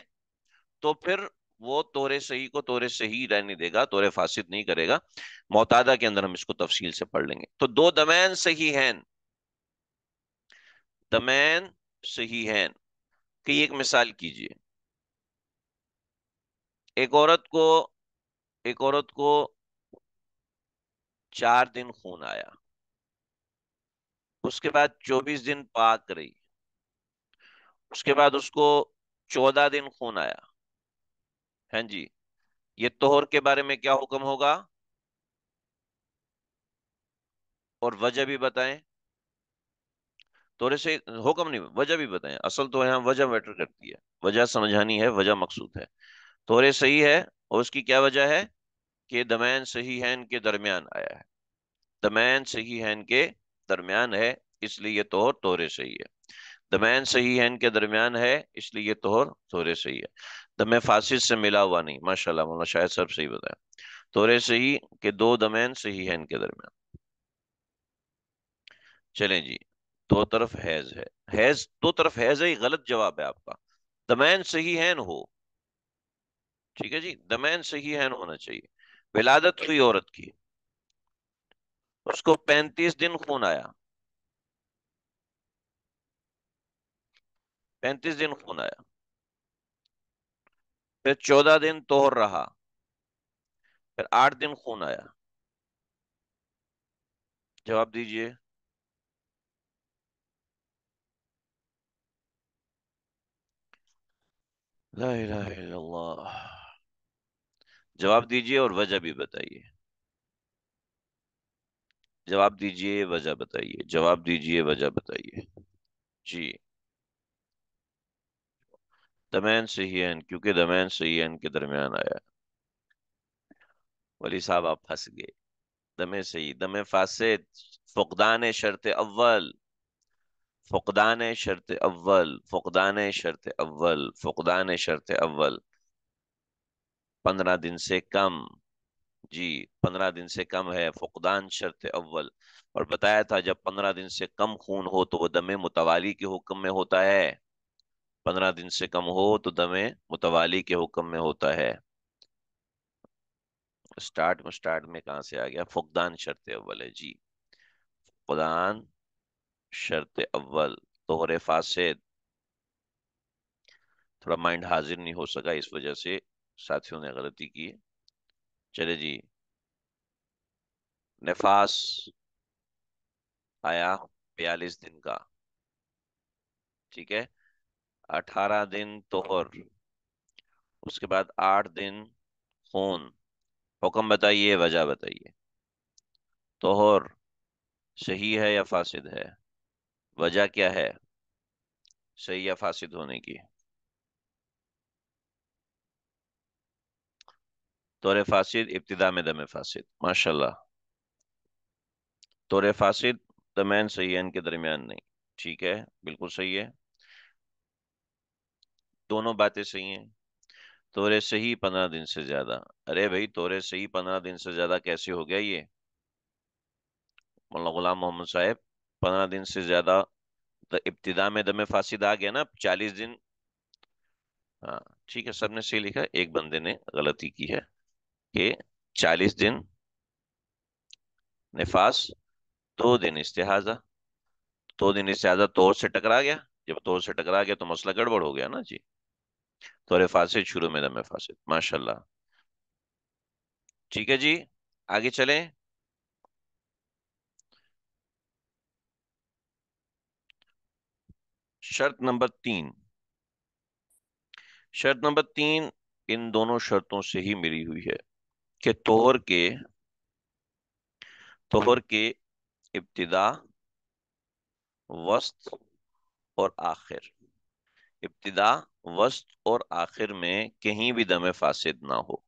तो फिर वो तोरे सही को तोरे सही रहने देगा तोरे फासिद नहीं करेगा मोतादा के अंदर हम इसको तफसील से पढ़ लेंगे तो दो दमैन सही हैं दमैन सही हैं कि एक मिसाल कीजिए एक औरत को एक औरत को चार दिन खून आया उसके बाद चौबीस दिन पाक रही उसके बाद उसको चौदह दिन खून आया है जी ये तोहर के बारे में क्या हुक्म होगा और वजह भी बताएं तोरे से हुक्म नहीं वजह भी बताएं असल तो यहां वजह मैटर करती है वजह समझानी है वजह मकसूद है तोरे सही है और उसकी क्या वजह है कि दमैन सही हैन के दरमियान आया है दमैन सही है इनके दरमियान है इसलिए तोहर तोहरे सही है दमैन हम्म। सही है इनके दरमियान है इसलिए तोहर तोहरे सही है दमे फासिस से मिला हुआ नहीं माशाल्लाह मौलाना शायद सब सही बताया तोहरे सही के दो दमैन सही है इनके दरमियान चलें जी दो तरफ हैज है हैज दो तरफ हैज है गलत जवाब है आपका दमैन सही हैन हो ठीक है जी दमैन सही हैन होना चाहिए विलादत हुई औरत की उसको पैंतीस दिन खून आया पैंतीस दिन खून आया फिर चौदह दिन तोहर रहा फिर आठ दिन खून आया जवाब दीजिए जवाब दीजिए और वजह भी बताइए जवाब दीजिए वजह बताइए जवाब दीजिए वजह बताइए जी दमैन एन क्योंकि दमैन एन के दरमियान आया वली साहब आप फंस गए दमे सही दमे फासिद फुकदान शर्त अव्वल फुकदान शर्त अव्वल फुकदान शर्त अव्वल फुकदान शर्त अव्वल पंद्रह दिन से कम जी पंद्रह दिन से कम है फुकदान शर्त अव्वल और बताया था जब पंद्रह दिन से कम खून हो तो वह दमे मुतवाली के हुक्म में होता है पंद्रह दिन से कम हो तो दमे मुतवाली के हुक्म में होता है स्टार्ट में स्टार्ट में कहा से आ गया फुकदान शर्त अव्वल है जी फुकदान शर्त अव्वल तोहरे फासिद थोड़ा माइंड हाजिर नहीं हो सका इस वजह से साथियों ने गलती की चले जी नफास आया बयालीस दिन का ठीक है अठारह दिन तोहर उसके बाद आठ दिन खून हुक्म बताइए वजह बताइए तोहर सही है या फासिद है वजह क्या है सही या फासिद होने की तोरे फासिद इब्तदा में दम फासिद माशा तोरे फासिद दमैन सही इनके दरमियान नहीं ठीक है बिल्कुल सही है दोनों बातें सही हैं तोरे सही पंद्रह दिन से ज्यादा अरे भाई तोरे सही पंद्रह दिन से ज्यादा कैसे हो गया ये मौलाना गुलाम मोहम्मद साहब पंद्रह दिन से ज्यादा तो इब्तदा में दम फासिद आ गया ना चालीस दिन हाँ ठीक है सबने सही लिखा एक बंदे ने गलती की है के चालीस दिन नफास दो दिन इस्तेहाजा दो दिन इस्तेहाजा तोर से टकरा गया जब तौर से टकरा गया तो मसला गड़बड़ हो गया ना जी तो फासिद शुरू में दम फासिद माशाल्लाह ठीक है जी आगे चले शर्त नंबर तीन शर्त नंबर तीन इन दोनों शर्तों से ही मिली हुई है के तोहर के तोहर के इब्तदा वस्त और आखिर इब्तदा वस्त और आखिर में कहीं भी दम फासिद ना हो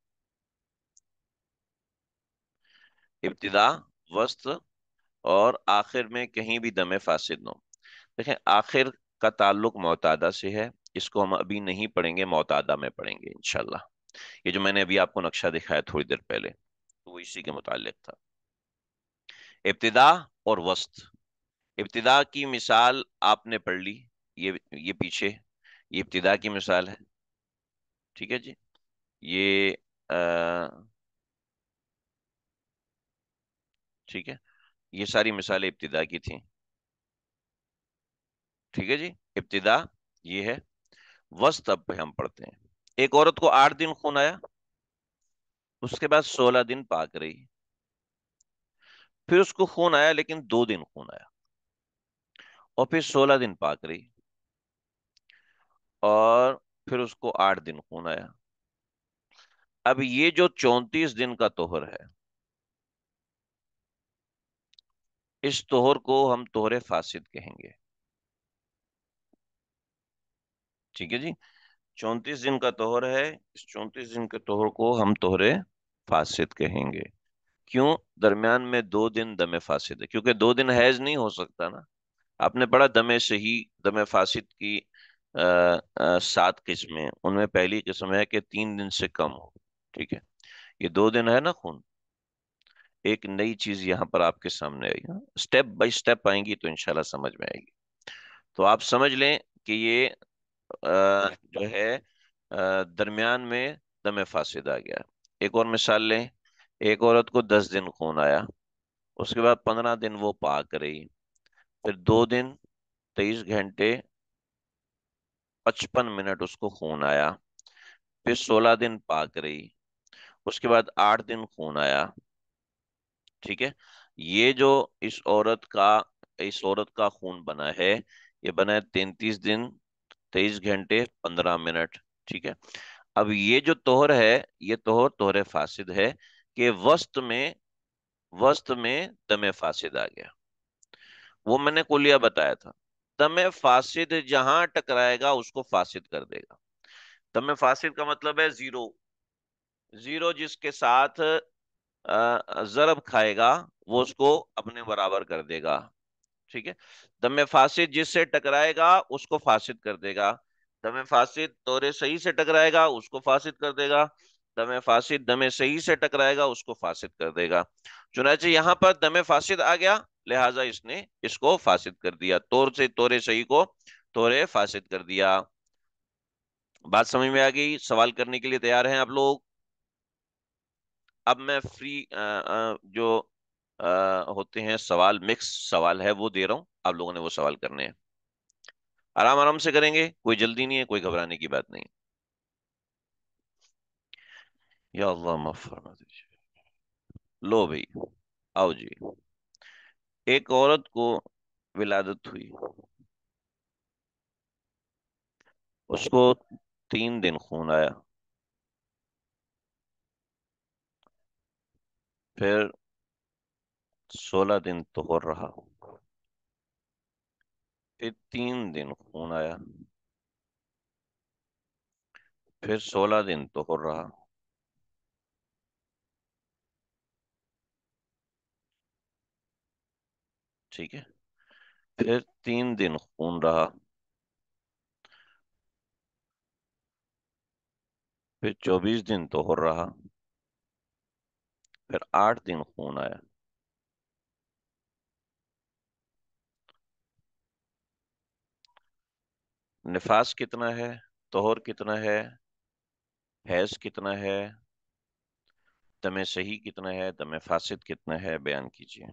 इब्तदा वस्त और आखिर में कहीं भी दम फासिद ना हो देखें आखिर का ताल्लुक मोतादा से है इसको हम अभी नहीं पढ़ेंगे मोतादा में पढ़ेंगे इनशाला ये जो मैंने अभी आपको नक्शा दिखाया थोड़ी देर पहले तो वो इसी के मुतालिक था इब्तदा और वस्त इब्तदा की मिसाल आपने पढ़ ली ये ये पीछे ये इब्तदा की मिसाल है ठीक है जी ये ठीक है ये सारी मिसालें इब्तदा की थी ठीक है जी इब्तदा ये है वस्त अब हम पढ़ते हैं एक औरत को आठ दिन खून आया उसके बाद सोलह दिन पाक रही फिर उसको खून आया लेकिन दो दिन खून आया और फिर सोलह दिन पाक रही और फिर उसको आठ दिन खून आया अब ये जो चौंतीस दिन का तोहर है इस तोहर को हम तोहरे फासिद कहेंगे ठीक है जी चौंतीस दिन का तोहर है इस चौंतीस दिन के तोहर को हम तोहरे फासिद कहेंगे क्यों दरमियान में दो दिन दमे फासिद है क्योंकि दो दिन हैज नहीं हो सकता ना आपने पढ़ा दमे सही दमे फासिद की सात किस्में उनमें पहली किस्म है कि तीन दिन से कम हो ठीक है ये दो दिन है ना खून एक नई चीज यहाँ पर आपके सामने आई हाँ। स्टेप बाय स्टेप आएंगी तो इनशाला समझ में आएगी तो आप समझ लें कि ये जो है दरमियान में दम फासिद आ गया एक और मिसाल लें एक औरत को दस दिन खून आया उसके बाद पंद्रह दिन वो पाक रही फिर दो दिन तेईस घंटे पचपन मिनट उसको खून आया फिर सोलह दिन पाक रही उसके बाद आठ दिन खून आया ठीक है ये जो इस औरत का इस औरत का खून बना है ये बना है तैतीस दिन तेईस घंटे पंद्रह मिनट ठीक है अब ये जो तोहर है ये तोहर तोहरे फासिद है कि वस्त में वस्त में तमे फासिद आ गया वो मैंने कुलिया बताया था तमे फासिद जहां टकराएगा उसको फासिद कर देगा तमे फासिद का मतलब है जीरो जीरो जिसके साथ जरब खाएगा वो उसको अपने बराबर कर देगा ठीक है दम फासिद जिससे टकराएगा उसको फासिद कर देगा दम फासिद तोरे सही से टकराएगा उसको फासिद कर देगा दम फासिद दम सही से टकराएगा उसको फासिद कर देगा चुनाचे यहां पर दम फासिद आ गया लिहाजा इसने इसको फासिद कर दिया तोर से तोरे सही को तोरे फासिद कर दिया बात समझ में आ गई सवाल करने के लिए तैयार हैं आप लोग अब मैं फ्री आ, आ, जो होते हैं सवाल मिक्स सवाल है वो दे रहा हूँ आप लोगों ने वो सवाल करने हैं आराम आराम से करेंगे कोई जल्दी नहीं है कोई घबराने की बात नहीं या अल्लाह माफ फरमा दीजिए लो भाई आओ जी एक औरत को विलादत हुई उसको तीन दिन खून आया फिर सोलह दिन तोहर रहा फिर तीन दिन खून आया फिर सोलह दिन तोहर रहा ठीक है फिर तीन दिन खून रहा फिर चौबीस दिन तोहर रहा फिर आठ दिन खून आया निफास कितना है तोहर कितना है हैज कितना है दमे सही कितना है दमे फासिद कितना है बयान कीजिए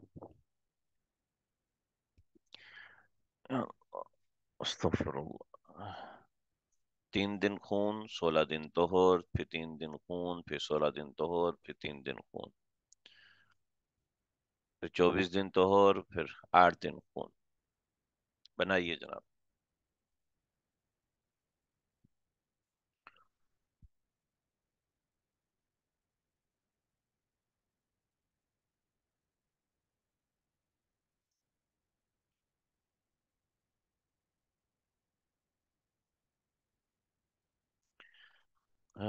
तीन दिन खून सोलह दिन तोहर फिर तीन दिन खून फिर सोलह दिन तोहर फिर तीन दिन खून फिर चौबीस दिन तोहर फिर आठ दिन खून बनाइए जनाब जी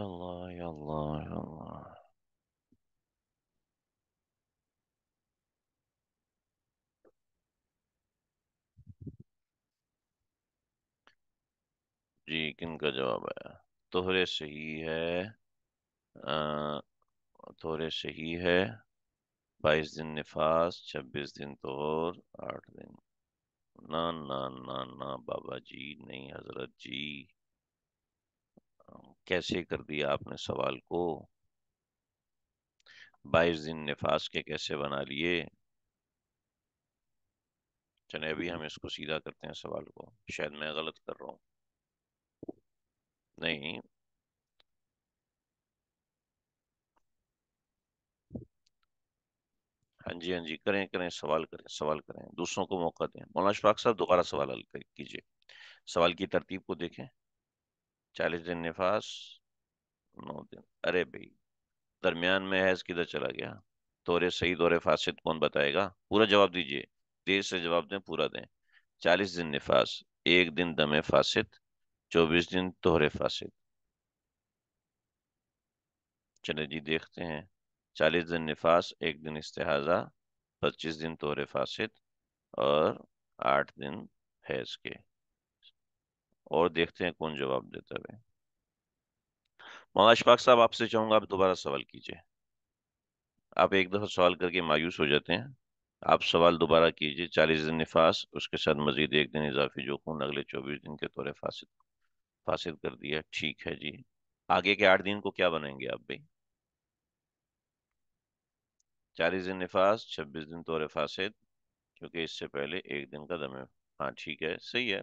किन का जवाब आया तोहरे सही है तोहरे सही है बाईस दिन निफास छब्बीस दिन तोहर आठ दिन ना ना ना ना बाबा जी नहीं हजरत जी कैसे कर दिया आपने सवाल को बाईस दिन नफास के कैसे बना लिए चले अभी हम इसको सीधा करते हैं सवाल को शायद मैं गलत कर रहा हूं नहीं हाँ जी हाँ जी करें करें सवाल करें सवाल करें दूसरों को मौका दें मौलाना शफाक साहब दोबारा सवाल हल कीजिए सवाल की तरतीब को देखें चालीस दिन निफास नौ दिन अरे भाई दरमियान में हैज किधर चला गया तोरे सही दौरे फासिद कौन बताएगा पूरा जवाब दीजिए देर से जवाब दें पूरा दें चालीस दिन निफास एक दिन दमे फासिद चौबीस दिन तोहरे फासिद चले जी देखते हैं चालीस दिन निफास एक दिन इस्तेहाजा पच्चीस दिन तोहरे फासिद और आठ दिन हैज के और देखते हैं कौन जवाब देता है मौलाना साहब आपसे चाहूंगा आप दोबारा सवाल कीजिए आप एक दफ़ा सवाल करके मायूस हो जाते हैं आप सवाल दोबारा कीजिए चालीस दिन निफास उसके साथ मजीद एक दिन इजाफी जो खून अगले चौबीस दिन के तौर फासिद फासिद कर दिया ठीक है जी आगे के आठ दिन को क्या बनाएंगे आप भाई चालीस दिन निफास छब्बीस दिन तौर फासिद क्योंकि इससे पहले एक दिन का दमे हाँ ठीक है सही है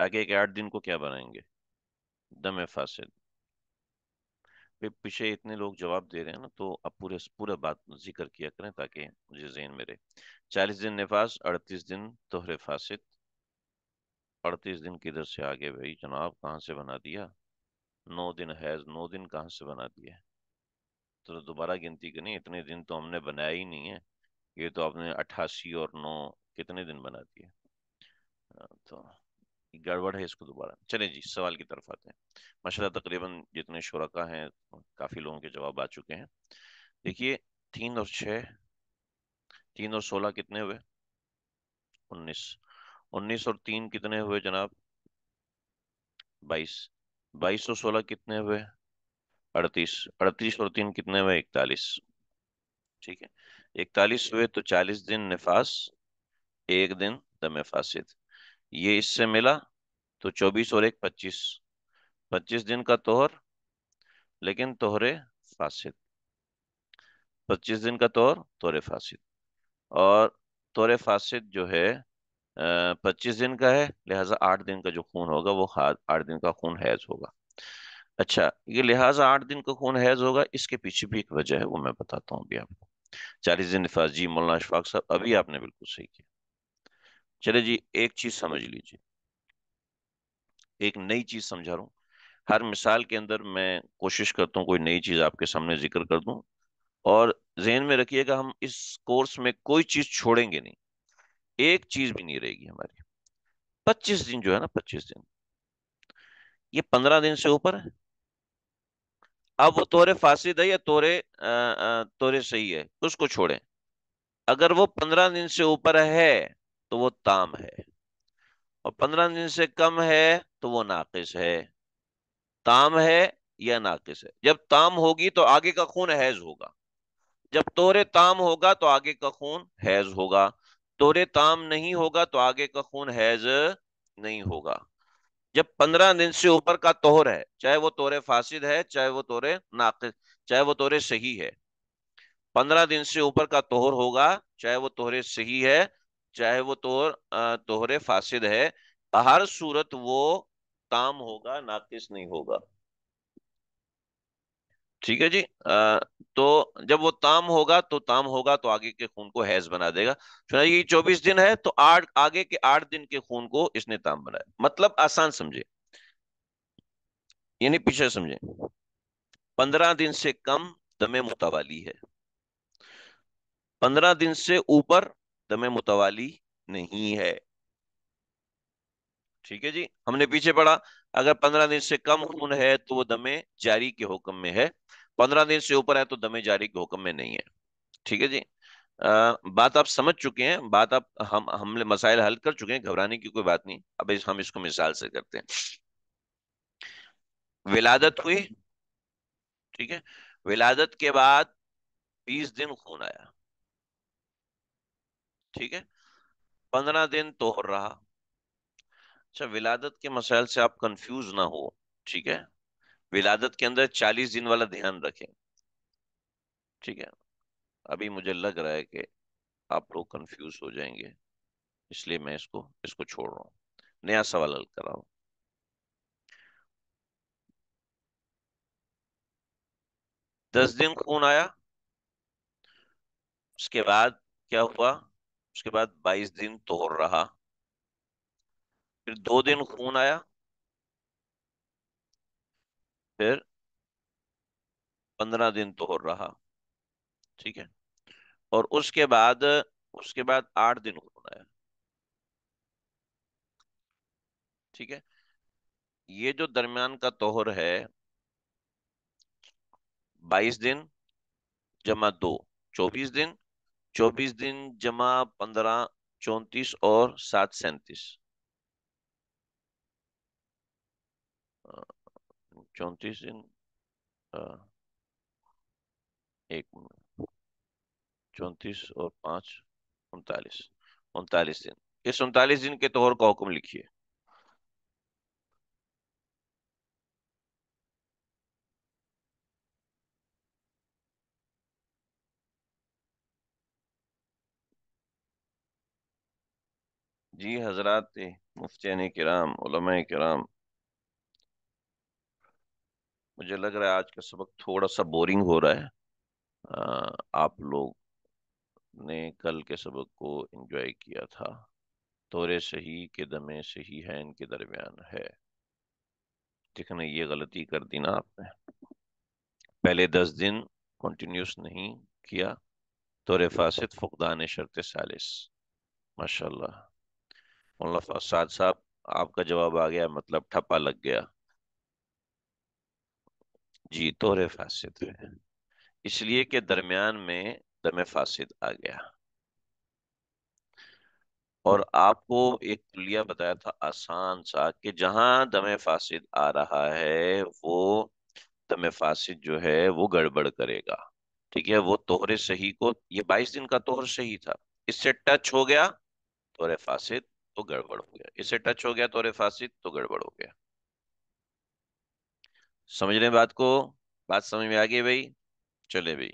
आगे के आठ दिन को क्या बनाएंगे दम फासिल पीछे इतने लोग जवाब दे रहे हैं ना तो अब पूरे पूरा बात जिक्र किया करें ताकि मुझे जेन मेरे चालीस दिन नफास अड़तीस दिन तोहरे फासिद अड़तीस दिन किधर से आगे भाई जनाब कहाँ से बना दिया नौ दिन हैज नौ दिन कहाँ से बना दिया तो दोबारा गिनती करनी इतने दिन तो हमने बनाया ही नहीं है ये तो आपने अट्ठासी और नौ कितने दिन बना दिए हाँ, तो गड़बड़ है इसको दोबारा चले जी सवाल की तरफ आते हैं मशरा तकरीबन जितने शुरा हैं काफ़ी लोगों के जवाब आ चुके हैं देखिए तीन और छ तीन और सोलह कितने हुए उन्नीस उन्नीस और तीन कितने हुए जनाब बाईस बाईस और सोलह कितने हुए अड़तीस अड़तीस और तीन कितने हुए इकतालीस ठीक है इकतालीस हुए तो चालीस दिन नफास एक दिन दम फासिद ये इससे मिला तो चौबीस और एक पच्चीस पच्चीस दिन का तोहर लेकिन तोहरे फासिद पच्चीस दिन का तोहर तोरे फासिद और तोरे फासिद जो है पच्चीस दिन का है लिहाजा आठ दिन का जो खून होगा वो आठ दिन का खून हैज होगा अच्छा ये लिहाजा आठ दिन का खून हैज होगा इसके पीछे भी एक वजह है वो मैं बताता हूँ अभी आपको चालीस दिन निफाज जी मौलाना अशफाक साहब अभी आपने बिल्कुल सही किया चले जी एक चीज समझ लीजिए एक नई चीज समझा रहा हूं हर मिसाल के अंदर मैं कोशिश करता हूँ कोई नई चीज आपके सामने जिक्र कर दूं और जहन में रखिएगा हम इस कोर्स में कोई चीज छोड़ेंगे नहीं एक चीज भी नहीं रहेगी हमारी पच्चीस दिन जो है ना पच्चीस दिन ये पंद्रह दिन से ऊपर है अब वो तोरे फासिद है या तोरे आ, आ, तोरे सही है उसको छोड़ें अगर वो पंद्रह दिन से ऊपर है तो वो ताम है और पंद्रह दिन से कम है तो वो नाकिस है ताम है या नाकिस है जब ताम होगी तो आगे का खून हैज होगा जब तोरे ताम होगा तो आगे का खून हैज होगा तोरे ताम नहीं होगा तो आगे का खून हैज नहीं होगा जब पंद्रह दिन से ऊपर का तोहर है चाहे वो तोरे फासिद है चाहे वो तोरे नाकिस चाहे वो तोरे सही है पंद्रह दिन से ऊपर का तोहर होगा चाहे वो तोहरे सही है चाहे वो तोहर तोहरे फासिद है हर सूरत वो काम होगा नाकिस नहीं होगा ठीक है जी आ, तो जब वो ताम होगा तो ताम होगा तो आगे के खून को हैज बना देगा चुना ये चौबीस दिन है तो आठ आगे के आठ दिन के खून को इसने ताम बनाया मतलब आसान समझे यानी पीछे समझे पंद्रह दिन से कम दमे मुतावाली है पंद्रह दिन से ऊपर में मुतवाली नहीं है ठीक है जी हमने पीछे पढ़ा अगर पंद्रह दिन से कम खून है तो वो दमे जारी के हुक्म में है पंद्रह दिन से ऊपर है तो दमे जारी के हुक्म में नहीं है ठीक है जी आ, बात आप समझ चुके हैं बात आप हम हमने मसाइल हल कर चुके हैं घबराने की कोई बात नहीं अब इस, हम इसको मिसाल से करते हैं विलादत हुई ठीक है विलादत के बाद बीस दिन खून आया ठीक है पंद्रह दिन तोहर रहा अच्छा विलादत के मसाइल से आप कंफ्यूज ना हो ठीक है विलादत के अंदर चालीस दिन वाला ध्यान रखें ठीक है अभी मुझे लग रहा है कि आप लोग कंफ्यूज हो जाएंगे इसलिए मैं इसको इसको छोड़ रहा हूं नया सवाल हल कर रहा हूं दस दिन खून आया उसके बाद क्या हुआ उसके बाद बाईस दिन तोहर रहा फिर दो दिन खून आया फिर पंद्रह दिन तोहर रहा ठीक है और उसके बाद उसके बाद आठ दिन खून आया ठीक है ये जो दरमियान का तोहर है बाईस दिन जमा दो चौबीस दिन चौबीस दिन जमा पंद्रह चौतीस और सात सैतीस चौतीस दिन एक मिनट चौंतीस और पाँच उनतालीस उनतालीस दिन इस उनतालीस दिन के तौर का हुक्म लिखिए जी हजरात ने कराम कराम मुझे लग रहा है आज का सबक थोड़ा सा बोरिंग हो रहा है आ, आप लोग ने कल के सबक को एंजॉय किया था तोरे सही के दमे सही है इनके दरमियान है लेकिन ये गलती कर दी ना आपने पहले दस दिन कंटिन्यूस नहीं किया तोरे फासिद फुकदान शर्त सालिस माशाल्लाह साद साहब आपका जवाब आ गया मतलब ठप्पा लग गया जी तोहरे फासिद है इसलिए कि दरमियान में दमे फासिद आ गया और आपको एक कुलिया बताया था आसान सा कि जहां दमे फासिद आ रहा है वो दमे फासिद जो है वो गड़बड़ करेगा ठीक है वो तोहरे सही को ये बाईस दिन का तोहर सही था इससे टच हो गया तोहरे फासिद तो गड़बड़ हो गया इसे टच हो गया तो फासिद तो गड़बड़ हो गया समझ रहे बात को बात समझ में आ गई भाई चले भाई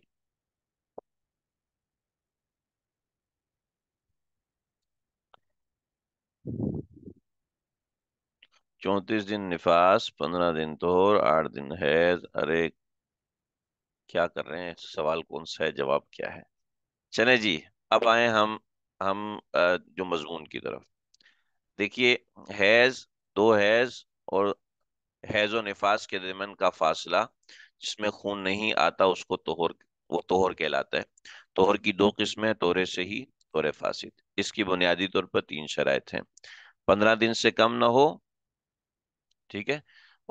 चौतीस दिन निफास पंद्रह दिन तोहर आठ दिन हैज अरे क्या कर रहे हैं सवाल कौन सा है जवाब क्या है चले जी अब आए हम हम जो मजमून की तरफ देखिए हैज दो हैज और हैज और निफास के दरमियान का फासला जिसमें खून नहीं आता उसको तोहर वो तोहर कहलाता है तोहर की दो किस्में तोहरे से ही और फासिद इसकी बुनियादी तौर पर तीन शरात हैं पंद्रह दिन से कम ना हो ठीक है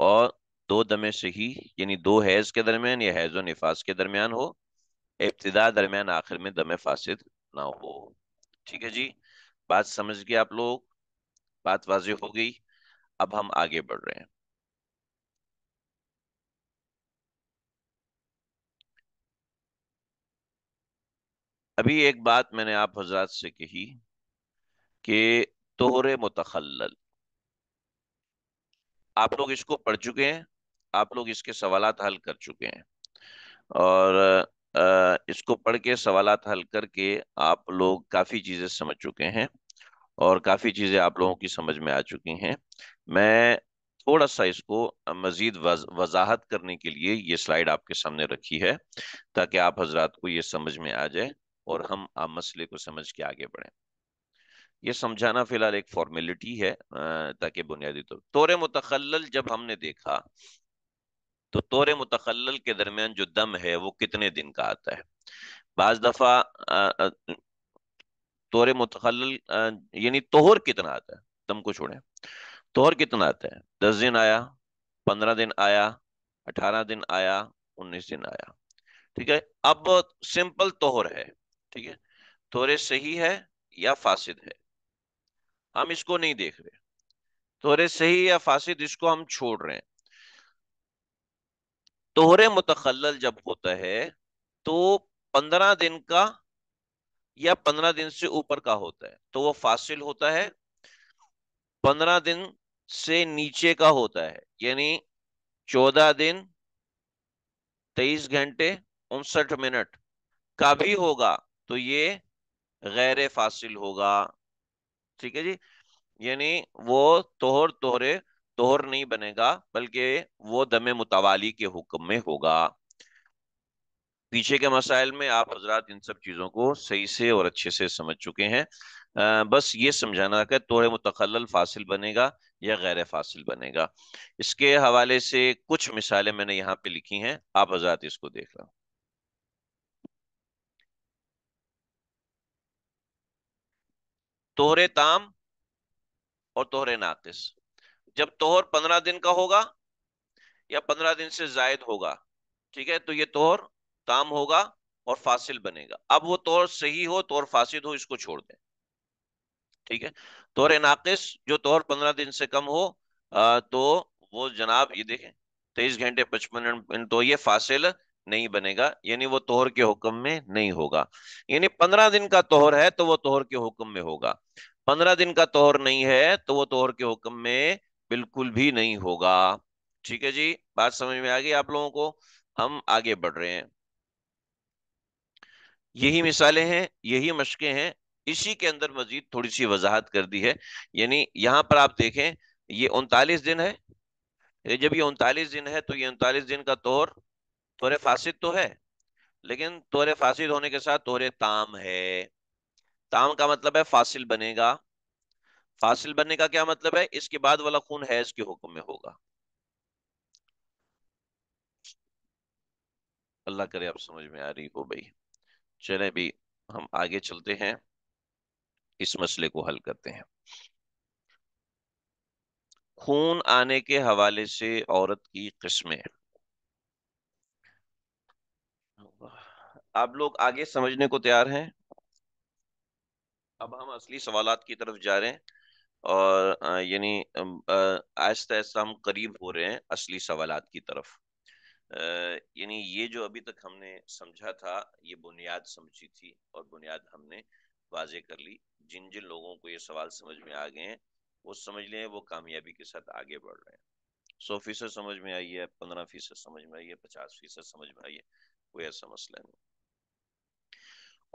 और दो दमे से ही यानी दो हैज के दरमियान या हैज और निफास के दरमियान हो इब्तदा दरमियान आखिर में दमे फासिद ना हो ठीक है जी बात समझ गए आप लोग बात वाजी हो गई अब हम आगे बढ़ रहे हैं अभी एक बात मैंने आप हजरात से कही कि तोहरे मुतखल आप लोग इसको पढ़ चुके हैं आप लोग इसके सवाल हल कर चुके हैं और इसको पढ़ के सवाल हल करके आप लोग काफ़ी चीज़ें समझ चुके हैं और काफ़ी चीज़ें आप लोगों की समझ में आ चुकी हैं मैं थोड़ा सा इसको मज़ीद वजाहत करने के लिए ये स्लाइड आपके सामने रखी है ताकि आप हजरात को ये समझ में आ जाए और हम आप मसले को समझ के आगे बढ़ें ये समझाना फिलहाल एक फॉर्मेलिटी है ताकि बुनियादी तौर तोरे मुतखल जब हमने देखा तो तोरे मुतखल के दरमियान जो दम है वो कितने दिन का आता है बाज दफ़ा तोहर मुतखल यानी तोहर कितना आता है को छोड़े तोहर कितना आता है दस दिन आया पंद्रह दिन आया अठारह दिन आया उन्नीस दिन आया ठीक है अब सिंपल तोहर है ठीक है तोहरे सही है या फासिद है हम इसको नहीं देख रहे तोहरे सही या फासिद इसको हम छोड़ रहे हैं तोहरे मुतखल जब होता है तो पंद्रह दिन का या पंद्रह दिन से ऊपर का होता है तो वो फासिल होता है पंद्रह दिन से नीचे का होता है यानी चौदह दिन तेईस घंटे उनसठ मिनट का भी होगा तो ये गैर फासिल होगा ठीक है जी यानी वो तोहर तोहरे तोहर नहीं बनेगा बल्कि वो दमे मुतवाली के हुक्म में होगा पीछे के मसाइल में आप हजरात इन सब चीज़ों को सही से और अच्छे से समझ चुके हैं आ, बस ये समझाना कि तोड़े मुतखल फासिल बनेगा या गैर फासिल बनेगा इसके हवाले से कुछ मिसालें मैंने यहाँ पे लिखी हैं आप हजरात इसको देख रहा तोहरे ताम और तोहरे नाकिस जब तोहर पंद्रह दिन का होगा या पंद्रह दिन से जायद होगा ठीक है तो ये तोहर काम होगा और फासिल बनेगा अब वो तौर सही हो तौर फासिद हो इसको छोड़ दें ठीक है तौर नाकिस जो तौर पंद्रह दिन से कम हो आ, तो वो जनाब ये देखें तेईस घंटे पचपन मिनट तो ये फासिल नहीं बनेगा यानी वो तोहर के हुक्म में नहीं होगा यानी पंद्रह दिन का तोहर है तो वो तोहर के हुक्म में होगा पंद्रह दिन का तोहर नहीं है तो वो तोहर के हुक्म में बिल्कुल भी नहीं होगा ठीक है जी बात समझ में आ गई आप लोगों को हम आगे बढ़ रहे हैं यही मिसालें हैं यही मशकें हैं इसी के अंदर मजीद थोड़ी सी वजाहत कर दी है यानी यहाँ पर आप देखें ये उनतालीस दिन है जब ये उनतालीस दिन है तो ये उनतालीस दिन का तोहर तोहर फासिद तो है लेकिन तोहर फासिद होने के साथ तोहर ताम है ताम का मतलब है फासिल बनेगा फासिल बनने का क्या मतलब है इसके बाद वाला खून हैज के हुक्म में होगा अल्लाह करे आप समझ में आ रही हो भाई चले भी हम आगे चलते हैं इस मसले को हल करते हैं खून आने के हवाले से औरत की किस्में आप लोग आगे समझने को तैयार हैं अब हम असली सवाल की तरफ जा रहे हैं और यानी आहिस्ता आहिस्ता हम करीब हो रहे हैं असली सवाल की तरफ यानी ये जो अभी तक हमने समझा था ये बुनियाद समझी थी और बुनियाद हमने वाजे कर ली जिन जिन लोगों को ये सवाल समझ में आ गए हैं वो समझ लें वो कामयाबी के साथ आगे बढ़ रहे हैं सौ फीसद समझ में आई है पंद्रह फीसद समझ में आई है पचास फीसद समझ में आई है कोई ऐसा मसला नहीं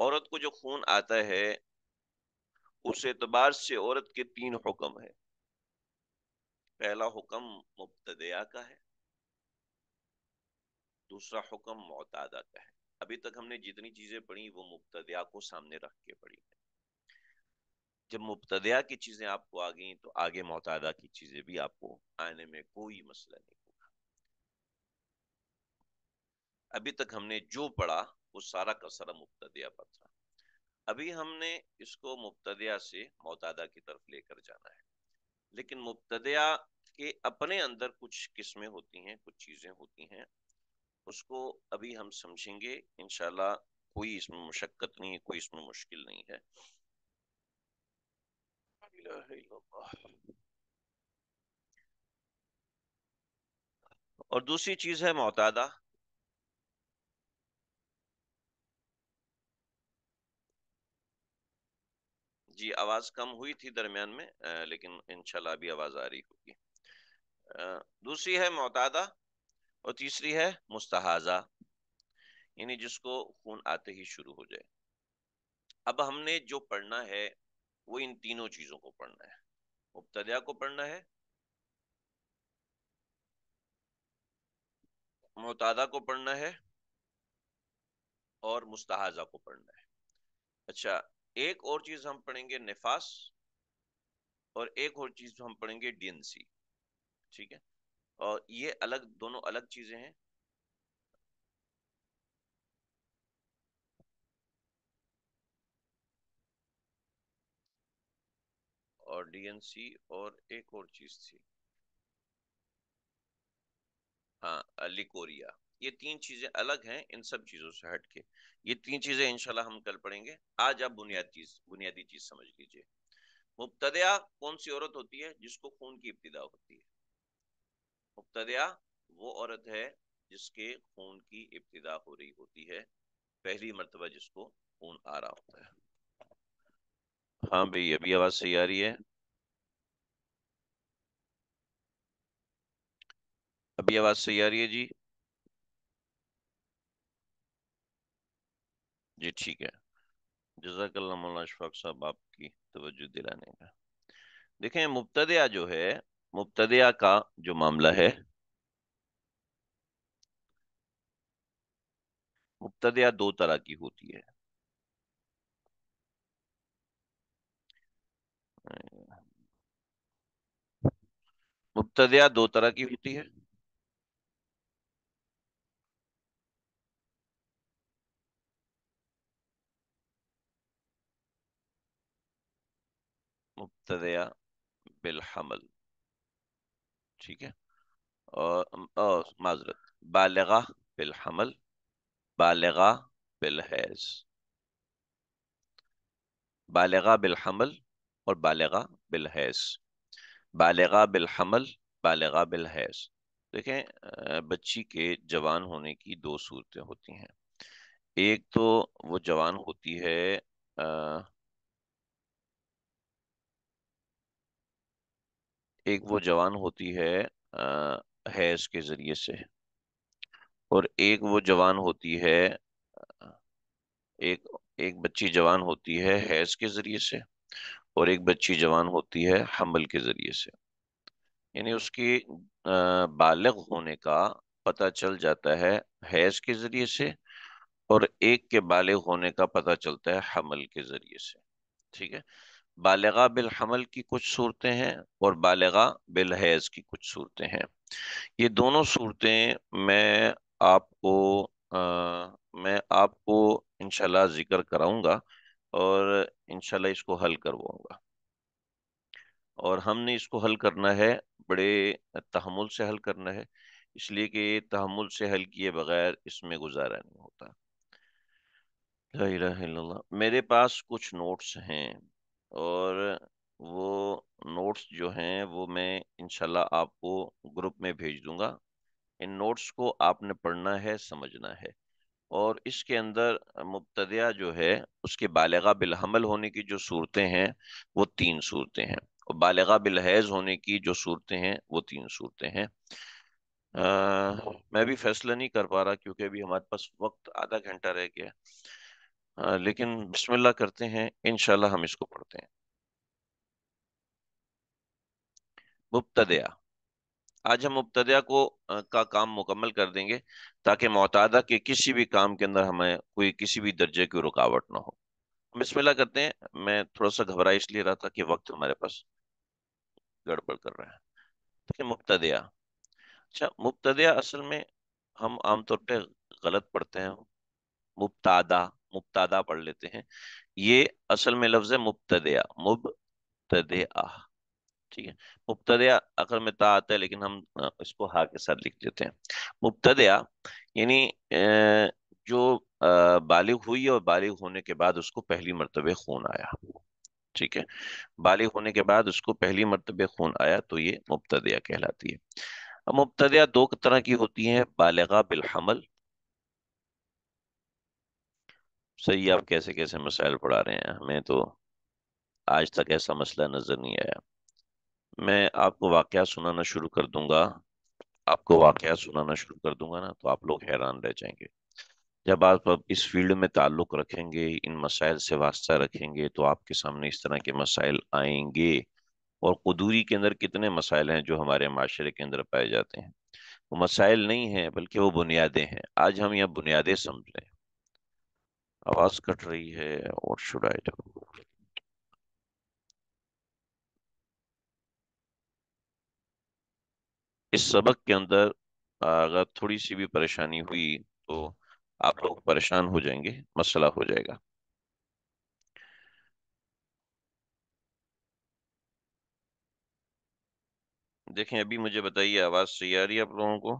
औरत को जो खून आता है उस एतबार से औरत के तीन हुक्म है पहला हुक्म मुबतदया का है दूसरा हुक्म मोतादा का है अभी तक हमने जितनी चीज़ें पढ़ी वो मुबतदिया को सामने रख के पढ़ी है जब मुबतदिया की चीज़ें आपको आ गई तो आगे मोतादा की चीज़ें भी आपको आने में कोई मसला नहीं होगा अभी तक हमने जो पढ़ा वो सारा का सारा मुबतदिया पर था अभी हमने इसको मुबतदिया से मोतादा की तरफ लेकर जाना है लेकिन मुबतदिया के अपने अंदर कुछ किस्में होती हैं कुछ चीज़ें होती हैं उसको अभी हम समझेंगे इनशाला कोई इसमें मुशक्क़त नहीं है कोई इसमें मुश्किल नहीं है और दूसरी चीज है मोहतादा जी आवाज कम हुई थी दरमियान में आ, लेकिन इनशाला अभी आवाज आ रही होगी दूसरी है मोतादा और तीसरी है मुस्तहाजा यानी जिसको खून आते ही शुरू हो जाए अब हमने जो पढ़ना है वो इन तीनों चीजों को पढ़ना है मुबतदा को पढ़ना है मोहतादा को पढ़ना है और मुस्तहाजा को पढ़ना है अच्छा एक और चीज हम पढ़ेंगे निफास और एक और चीज हम पढ़ेंगे डीएनसी ठीक है और ये अलग दोनों अलग चीजें हैं और डीएनसी और एक और चीज थी हाँ लिकोरिया ये तीन चीजें अलग हैं इन सब चीजों से हटके ये तीन चीजें इंशाल्लाह हम कल पढ़ेंगे आज आप बुनियादी चीज बुनियादी चीज समझ लीजिए मुबतदया कौन सी औरत होती है जिसको खून की इब्तदा होती है मुबतदया वो औरत है जिसके खून की इब्तदा हो रही होती है पहली मरतबा जिसको खून आ रहा होता है हाँ भाई अभी आवाज़ सही आ रही है अभी आवाज़ सही आ रही है जी जी ठीक है जजाकल्ला मौलाना अशफाक साहब आपकी तवज्जो दिलाने का देखें मुबतदया जो है मुबतदिया का जो मामला है मुबतदिया दो तरह की होती है मुबतदिया दो तरह की होती है मुबतदिया बिलहमल ठीक है और माजरत बालगा बिलहमल बालगा बिलहैज बालगा बिलहमल और बालगा बिलहैज बालगा बिलहमल बालगा बिलहैज देखें बच्ची के जवान होने की दो सूरतें होती हैं एक तो वो जवान होती है आ, एक वो जवान होती है हैज के जरिए से और एक वो जवान होती है एक एक बच्ची जवान होती है हैज के जरिए से और एक बच्ची जवान होती है हमल के जरिए से यानी उसकी बालग होने का पता चल जाता है हैज के जरिए से और एक के बालग होने का पता चलता है हमल के जरिए से ठीक है बालगा हमल की कुछ सूरतें हैं और बालगा हैज की कुछ सूरतें हैं ये दोनों सूरतें मैं आपको आ, मैं आपको इनशाला ज़िक्र कराऊंगा और इनशाला इसको हल करवाऊंगा और हमने इसको हल करना है बड़े तहमुल से हल करना है इसलिए कि तहमुल से हल किए बगैर इसमें गुजारा नहीं होता मेरे पास कुछ नोट्स हैं और वो नोट्स जो हैं वो मैं इनशाला आपको ग्रुप में भेज दूंगा इन नोट्स को आपने पढ़ना है समझना है और इसके अंदर मुबतदिया जो है उसके बालगा बिलहमल होने की जो सूरतें हैं वो तीन सूरतें हैं और बालगा बिलहैज़ होने की जो सूरतें हैं वो तीन सूरतें हैं आ, मैं भी फैसला नहीं कर पा रहा क्योंकि अभी हमारे पास वक्त आधा घंटा रह गया लेकिन बिस्मिल्लाह करते हैं इनशाला हम इसको पढ़ते हैं मुबतदया आज हम मुबतदया को का काम मुकम्मल कर देंगे ताकि मतदा के किसी भी काम के अंदर हमें कोई किसी भी दर्जे की रुकावट ना हो बिस्मिल्लाह करते हैं मैं थोड़ा सा घबरा इसलिए रहा था कि वक्त हमारे पास गड़बड़ कर रहे हैं देखिए मुबतदया अच्छा मुबतदया असल में हम आमतौर पर गलत पढ़ते हैं मुबतादा मुबतादा पढ़ लेते हैं ये असल में लफ्ज है मुबतदया मुब ठीक है मुबतदया अगर में ता आता है लेकिन हम इसको हा के साथ लिख देते हैं मुबतदया यानी जो बालिग हुई और बालिग होने के बाद उसको पहली मरतबे खून आया ठीक है बालिग होने के बाद उसको पहली मरतबे खून आया तो ये मुबतदया कहलाती है अब मुबतदया दो तरह की होती है बालगा बिलहमल सही आप कैसे कैसे मसाइल पढ़ा रहे हैं हमें तो आज तक ऐसा मसला नज़र नहीं आया मैं आपको वाक़ सुनाना शुरू कर दूंगा आपको वाक़ सुनाना शुरू कर दूंगा ना तो आप लोग हैरान रह जाएंगे जब आप इस फील्ड में ताल्लुक़ रखेंगे इन मसाइल से वास्ता रखेंगे तो आपके सामने इस तरह के मसाइल आएंगे और कदूरी के अंदर कितने मसाइल हैं जो हमारे माशरे के अंदर पाए जाते हैं वो मसाइल नहीं हैं बल्कि वो बुनियादें हैं आज हम यह बुनियादें हैं आवाज कट रही है और शुड आई डू इस सबक के अंदर अगर थोड़ी सी भी परेशानी हुई तो आप लोग परेशान हो जाएंगे मसला हो जाएगा देखें अभी मुझे बताइए आवाज सही आ रही है आप लोगों को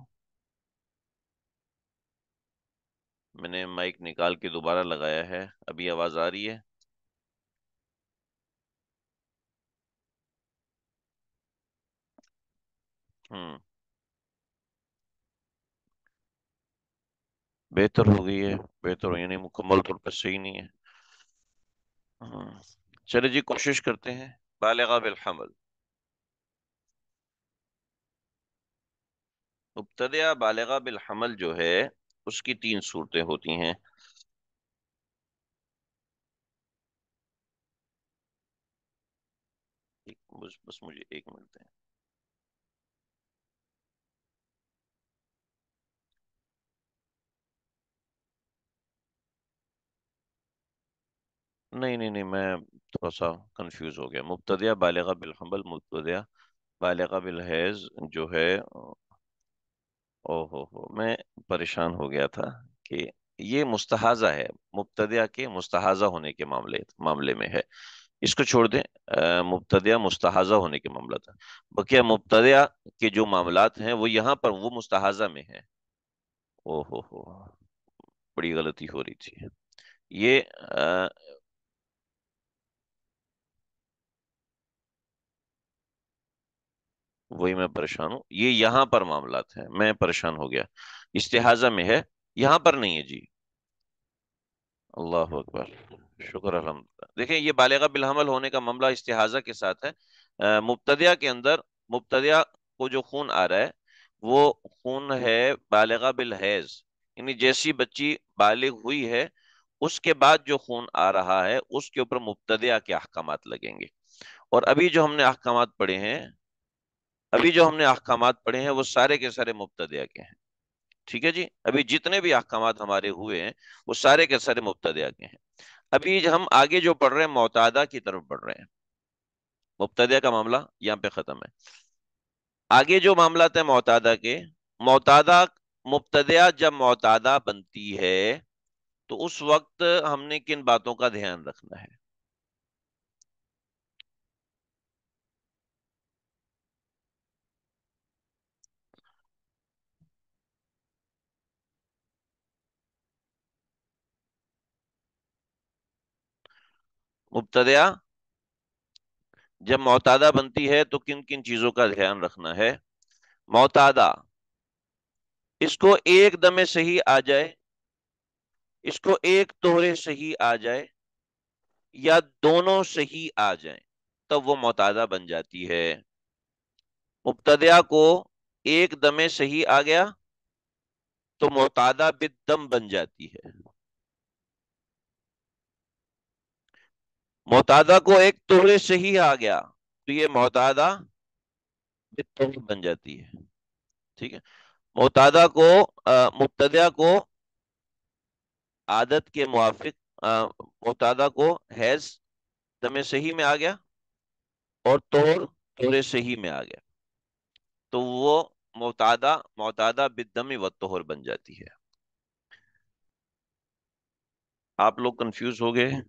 मैंने माइक निकाल के दोबारा लगाया है अभी आवाज आ रही है हम्म बेहतर हो गई है बेहतर हो यानी मुकम्मल तौर पर सही नहीं है हम्म। चले जी कोशिश करते हैं बालेगा बिलहमल मुबतदा बालेगा बिलहमल जो है उसकी तीन सूरतें होती हैं बस बस मुझे एक मिनट दें नहीं नहीं नहीं मैं थोड़ा सा कंफ्यूज हो गया मुबतदिया बालिगा बिलहबल मुबतदिया बालिगा बिलहैज जो है ओहो हो मैं परेशान हो गया था कि ये मुस्तहाजा है मुबतदिया के मुस्तहाजा होने के मामले मामले में है इसको छोड़ दें मुबतदिया मुस्तहाजा होने के मामला था बकिया मुबतदिया के जो मामलात हैं वो यहाँ पर वो मुस्तहाजा में है ओहो हो बड़ी गलती हो रही थी ये आ, वही मैं परेशान हूँ ये यहाँ पर मामला है मैं परेशान हो गया इस्तेहाजा में है यहाँ पर नहीं है जी अल्लाह अकबर शुक्र अलहमद देखें ये बालिगा बिलहमल होने का मामला इस्तेहाजा के साथ है मुबतदिया के अंदर मुबतदिया को जो खून आ रहा है वो खून है बालिगा बिलहैज यानी जैसी बच्ची बालिग हुई है उसके बाद जो खून आ रहा है उसके ऊपर मुबतदिया के अहकाम लगेंगे और अभी जो हमने अहकाम पढ़े हैं अभी जो हमने अहकाम पढ़े हैं वो सारे के सारे मुफ्त के हैं ठीक है जी अभी जितने भी अहकाम हमारे हुए हैं वो सारे के सारे मुबतदिया के हैं अभी हम आगे जो पढ़ रहे हैं मोतादा की तरफ बढ़ रहे हैं मुबतदिया का मामला यहाँ पे ख़त्म है आगे जो मामला थे मोतादा के मोतादा मुबतदया जब मोतादा बनती है तो उस वक्त हमने किन बातों का ध्यान रखना है मुबतदया जब मोतादा बनती है तो किन किन चीजों का ध्यान रखना है मोतादा इसको एक दमे सही आ जाए इसको एक तोहरे सही आ जाए या दोनों सही आ जाए तब वो मोतादा बन जाती है मुबतदया को एक दमे सही आ गया तो मोतादा बिदम बन जाती है मोहतादा को एक तोहरे से ही आ गया तो ये मोहतादा तोहर बन जाती है ठीक है मोहतादा को मुबतदा को आदत के मुआफिक मोहतादा को हैज दमे सही में आ गया और तोर तोरे ही में आ गया तो वो मोहतादा मोहतादा बिदमी व तोहर बन जाती है आप लोग कंफ्यूज हो गए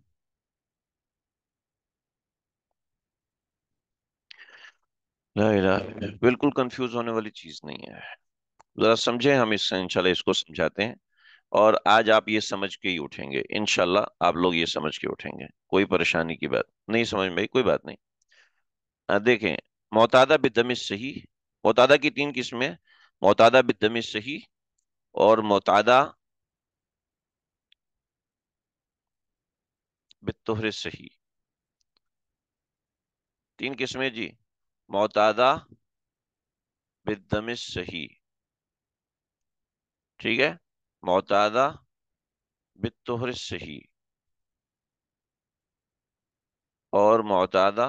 नहीं बिल्कुल कंफ्यूज होने वाली चीज नहीं है जरा समझे हम इससे इंशाल्लाह इसको समझाते हैं और आज आप ये समझ के ही उठेंगे इनशाला आप लोग ये समझ के उठेंगे कोई परेशानी की बात नहीं समझ में कोई बात नहीं देखें मोतादा बिदमिस सही मोतादा की तीन किस्में मोतादा बिदमिस सही और मोतादा बितोहरे सही तीन किस्में जी मोतादा बिदमिस सही ठीक है मोतादा बितोहर सही और मोतादा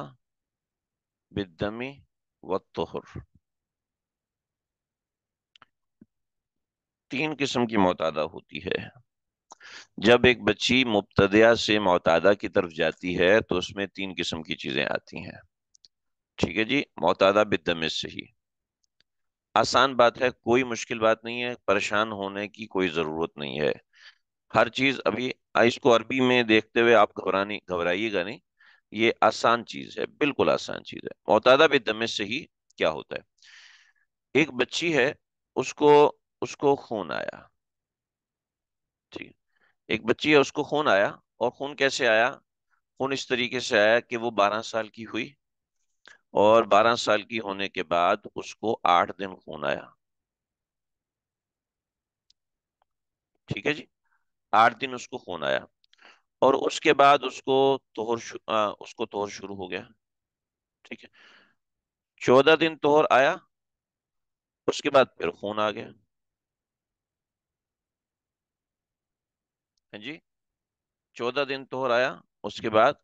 बिदमी व तोहर तीन किस्म की मोतादा होती है जब एक बच्ची मुबतदिया से मोतादा की तरफ जाती है तो उसमें तीन किस्म की चीज़ें आती हैं ठीक है जी मोतादा बिदम सही आसान बात है कोई मुश्किल बात नहीं है परेशान होने की कोई ज़रूरत नहीं है हर चीज़ अभी इसको अरबी में देखते हुए आप घबरानी घबराइएगा नहीं ये आसान चीज़ है बिल्कुल आसान चीज़ है मोतादा बिदम सही क्या होता है एक बच्ची है उसको उसको खून आया ठीक एक बच्ची है उसको खून आया और खून कैसे आया खून इस तरीके से आया कि वो बारह साल की हुई और 12 साल की होने के बाद उसको आठ दिन खून आया ठीक है जी आठ दिन उसको खून आया और उसके बाद उसको तोहर उसको तोहर शुरू हो गया ठीक है चौदह दिन तोहर आया उसके बाद फिर खून आ गया जी चौदह दिन तोहर आया उसके बाद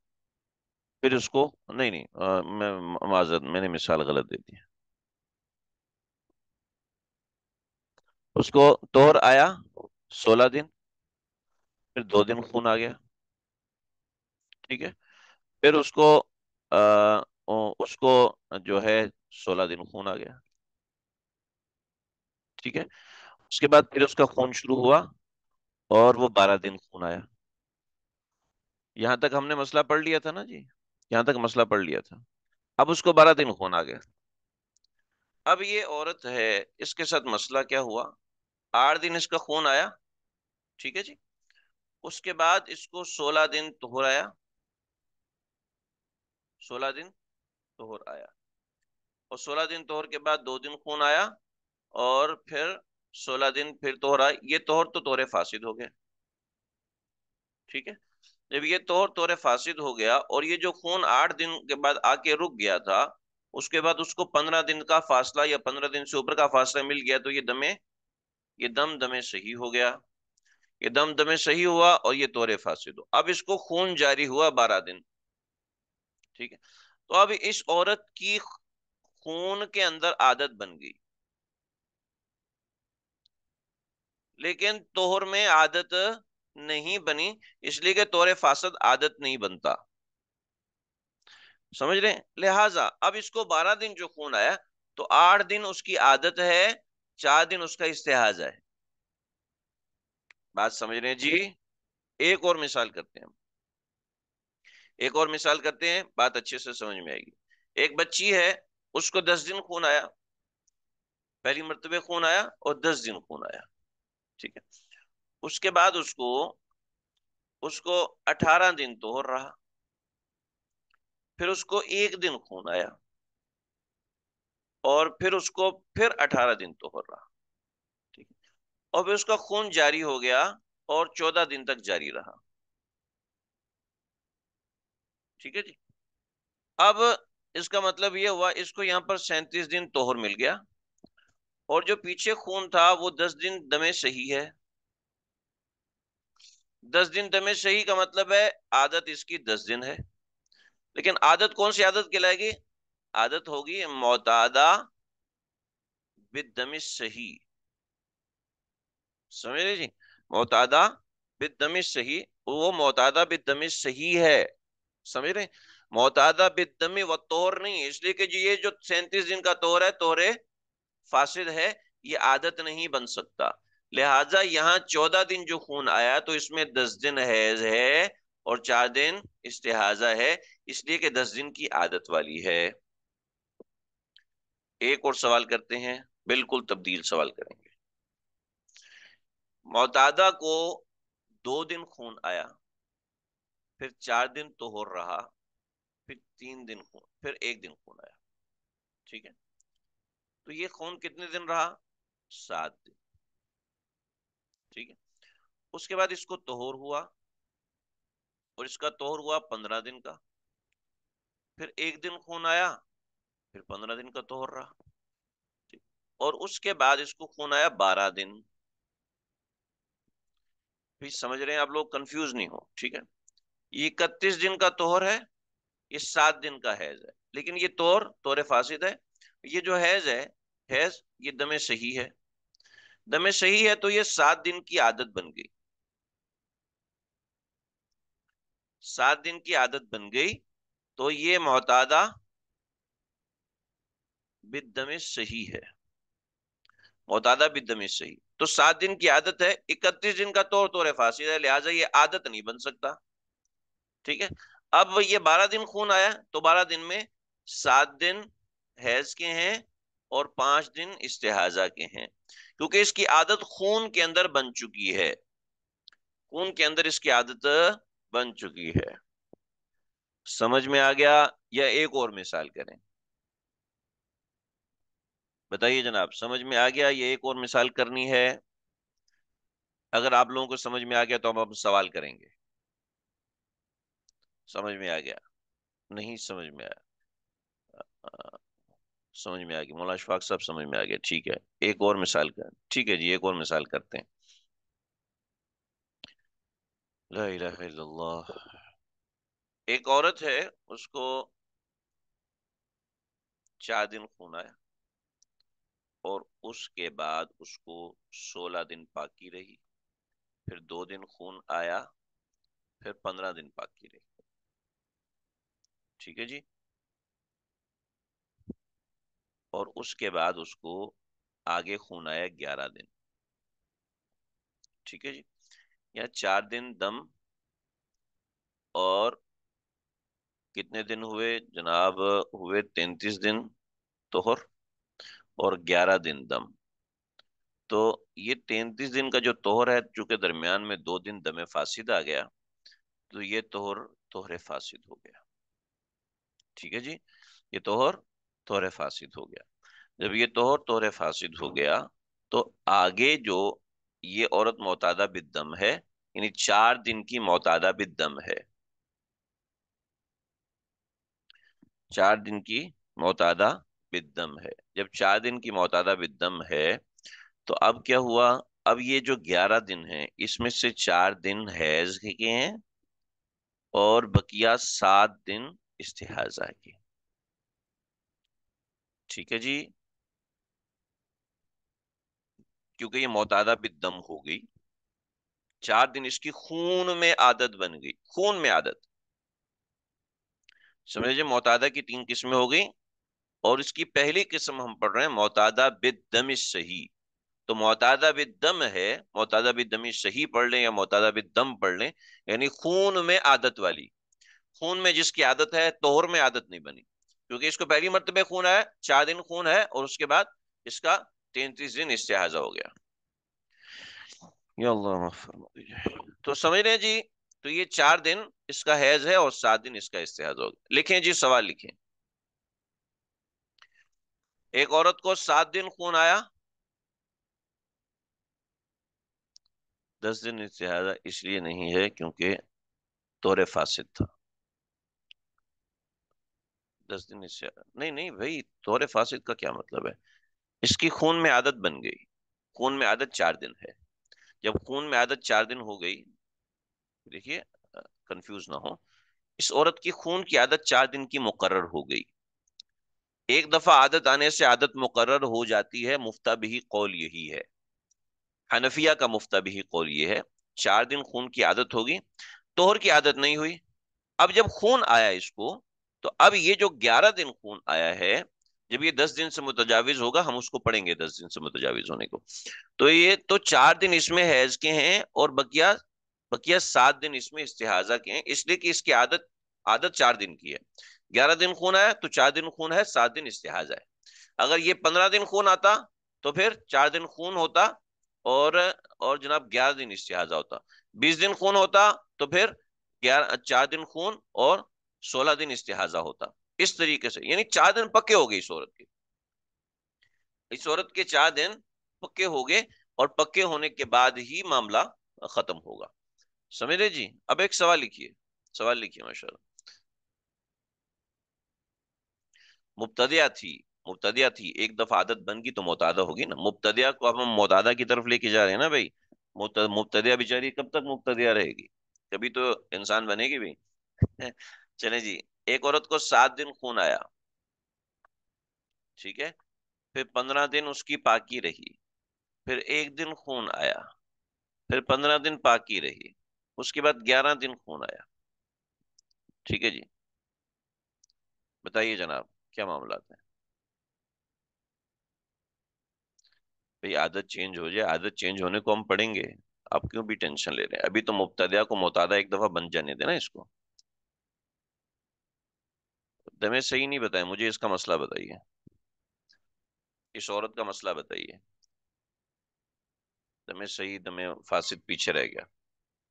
फिर उसको नहीं नहीं आ, मैं माजरत मैंने मिसाल गलत दे दी उसको तोर आया सोलह दिन फिर दो दिन खून आ गया ठीक है फिर उसको आ, उसको जो है सोलह दिन खून आ गया ठीक है उसके बाद फिर उसका खून शुरू हुआ और वो बारह दिन खून आया यहां तक हमने मसला पढ़ लिया था ना जी यहां तक मसला पढ़ लिया था अब उसको बारह दिन खून आ गया अब ये औरत है इसके साथ मसला क्या हुआ आठ दिन इसका खून आया ठीक है जी उसके बाद इसको सोलह दिन तोहर आया सोलह दिन तोहर आया और सोलह दिन तोहर के बाद दो दिन खून आया और फिर सोलह दिन फिर तोहरा ये तोहर तो तोहरे फासिद हो गए ठीक है जब ये तोहर तोरे फासिद हो गया और ये जो खून आठ दिन के बाद आके रुक गया था उसके बाद उसको पंद्रह दिन का फासला या पंद्रह दिन से ऊपर का फासला मिल गया तो ये दमे ये दम दमे सही हो गया ये दम दमे सही हुआ और ये तोरे फासिद हो अब इसको खून जारी हुआ बारह दिन ठीक है तो अब इस औरत की खून के अंदर आदत बन गई लेकिन तोहर में आदत नहीं बनी इसलिए कि तोर फासद आदत नहीं बनता समझ रहे लिहाजा अब इसको बारह दिन जो खून आया तो आठ दिन उसकी आदत है चार दिन उसका इस्तेहाज है बात समझ रहे हैं जी एक और मिसाल करते हैं एक और मिसाल करते हैं बात अच्छे से समझ में आएगी एक बच्ची है उसको दस दिन खून आया पहली मरतबे खून आया और दस दिन खून आया ठीक है उसके बाद उसको उसको अठारह दिन तो रहा फिर उसको एक दिन खून आया और फिर उसको फिर अठारह दिन तो रहा ठीक और फिर उसका खून जारी हो गया और चौदह दिन तक जारी रहा ठीक है जी अब इसका मतलब यह हुआ इसको यहाँ पर सैंतीस दिन तोहर मिल गया और जो पीछे खून था वो दस दिन दमे सही है दस दिन तमेज तो सही का मतलब है आदत इसकी दस दिन है लेकिन आदत कौन सी आदत कहलाएगी आदत होगी मोतादा बिदम सही समझ जी मोतादा बिदमी सही वो मोतादा बिदम सही है समझ रहे मोतादा बिदमी व तोर नहीं इसलिए कि ये जो सैंतीस दिन का तोर है तोरे फासिद है ये आदत नहीं बन सकता लिहाजा यहाँ चौदह दिन जो खून आया तो इसमें दस दिन हैज है और चार दिन इस्तेहाजा है इसलिए कि दस दिन की आदत वाली है एक और सवाल करते हैं बिल्कुल तब्दील सवाल करेंगे मोतादा को दो दिन खून आया फिर चार दिन तो हो रहा फिर तीन दिन खून फिर एक दिन खून आया ठीक है तो ये खून कितने दिन रहा सात दिन ठीक है उसके बाद इसको तोहर हुआ और इसका तोहर हुआ पंद्रह दिन का फिर एक दिन खून आया फिर पंद्रह दिन का तोहर रहा और उसके बाद इसको खून आया बारह दिन भी समझ रहे हैं आप लोग कंफ्यूज नहीं हो ठीक है ये इकतीस दिन का तोहर है ये सात दिन का हैज है लेकिन ये तोहर तोरे फासिद है ये जो हैज है हैज ये दमे सही है दमे सही है तो ये सात दिन की आदत बन गई सात दिन की आदत बन गई तो ये मोहतादा बिदमे सही है मोहतादा बिदमे सही तो सात दिन की आदत है इकतीस दिन का तोड़ तोड़ फांसी है लिहाजा ये आदत नहीं बन सकता ठीक है अब ये बारह दिन खून आया तो बारह दिन में सात दिन हैज के हैं और पांच दिन इस्तेहाजा के हैं क्योंकि इसकी आदत खून के अंदर बन चुकी है खून के अंदर इसकी आदत बन चुकी है समझ में आ गया या एक और मिसाल करें बताइए जनाब समझ में आ गया ये एक और मिसाल करनी है अगर आप लोगों को समझ में आ गया तो हम अब सवाल करेंगे समझ में आ गया नहीं समझ में आया समझ में आ गई मौला शफाक साहब समझ में आ गया ठीक है एक और मिसाल कर ठीक है जी एक और मिसाल करते हैं ला एक औरत है उसको चार दिन खून आया और उसके बाद उसको सोलह दिन पाकी रही फिर दो दिन खून आया फिर पंद्रह दिन पाकी रही ठीक है जी और उसके बाद उसको आगे खून आया ग्यारह दिन ठीक है जी या चार दिन दम और कितने दिन हुए जनाब हुए तैतीस दिन तोहर और ग्यारह दिन दम तो ये तैतीस दिन का जो तोहर है चूंकि दरमियान में दो दिन दम फासिद आ गया तो ये तोहर तोहरे फासिद हो गया ठीक है जी ये तोहर तोहरे फासिद हो गया जब ये तोहर तोहरे फासिद हो गया तो आगे जो ये औरत मोतादा बिदम है यानी चार दिन की मोतादा बिदम है चार दिन की मोतादा बिदम है जब चार दिन की मोतादा बिदम है तो अब क्या हुआ अब ये जो ग्यारह दिन है इसमें से चार दिन हैज के हैं और बकिया सात दिन इस्तेहाजा के ठीक है जी क्योंकि ये मोतादा बिदम हो गई चार दिन इसकी खून में आदत बन गई खून में आदत समझ लीजिए मोतादा की तीन किस्में हो गई और इसकी पहली किस्म हम पढ़ रहे हैं मोतादा बिदम सही तो मोतादा बिदम है मोतादा बिदम सही पढ़ लें या मोतादा बिदम पढ़ लें यानी खून में आदत वाली खून में जिसकी आदत है तोहर में आदत नहीं बनी क्योंकि इसको पहली मरतबे खून आया चार दिन खून है और उसके बाद इसका तैतीस दिन इस्तेजा हो गया तो समझ रहे हैं जी तो ये चार दिन इसका हैज है और सात दिन इसका इस्तेहाजा हो गया लिखे जी सवाल लिखे एक औरत को सात दिन खून आया दस दिन इस्तेहाजा इसलिए नहीं है क्योंकि तोरे फासिद था दस दिन इससे नहीं नहीं भाई तोहरे फासिद का क्या मतलब है इसकी खून में आदत बन गई खून में आदत चार दिन है जब खून में आदत चार दिन हो गई देखिए कंफ्यूज ना हो इस औरत की खून की आदत चार दिन की मुकर हो गई एक दफा आदत आने से आदत मुकर हो जाती है मुफ्ता भी कौल यही है हनफिया का मुफ्ता भी कौल ये है चार दिन खून की आदत होगी तोहर की आदत नहीं हुई अब जब खून आया इसको तो अब ये जो ग्यारह दिन खून आया है जब ये दस दिन से मुतजाविज होगा हम उसको पढ़ेंगे दस दिन से मुतजावज होने को तो ये तो चार दिन इसमें हैज के हैं और बकिया बकिया सात दिन इसमें इस्तेहाजा के हैं इसलिए कि इसकी आदत आदत चार दिन की है ग्यारह दिन खून आया तो चार दिन खून है सात दिन इस्तेहाजा है अगर ये पंद्रह दिन खून आता तो फिर चार दिन खून होता और और जनाब ग्यारह दिन इस्तेहाजा होता बीस दिन खून होता तो फिर ग्यारह चार दिन खून और सोलह दिन इस्तेहाजा होता इस तरीके से यानी चार दिन पक्के हो गए इस औरत के इस औरत के चार दिन पक्के हो गए और पक्के होने के बाद ही मामला खत्म होगा समझ जी अब एक सवाल लिखिए सवाल लिखिए माशा मुबतदिया थी मुबतदिया थी एक दफा आदत बन गई तो मुतादा होगी ना मुबतदिया को अब हम मुतादा की तरफ लेके जा रहे हैं ना भाई मुबतदिया बेचारी कब तक मुबतदिया रहेगी कभी तो इंसान बनेगी भाई चले जी एक औरत को सात दिन खून आया ठीक है फिर पंद्रह दिन उसकी पाकी रही फिर एक दिन खून आया फिर पंद्रह दिन पाकी रही उसके बाद ग्यारह दिन खून आया ठीक है जी बताइए जनाब क्या मामला है भाई आदत चेंज हो जाए आदत चेंज होने को हम पढ़ेंगे आप क्यों भी टेंशन ले रहे हैं अभी तो मुबतदिया को मुतादा एक दफा बन जाने देना इसको हमें सही नहीं बताया मुझे इसका मसला बताइए इस औरत का मसला बताइए दमे सही दमे फासिद पीछे रह गया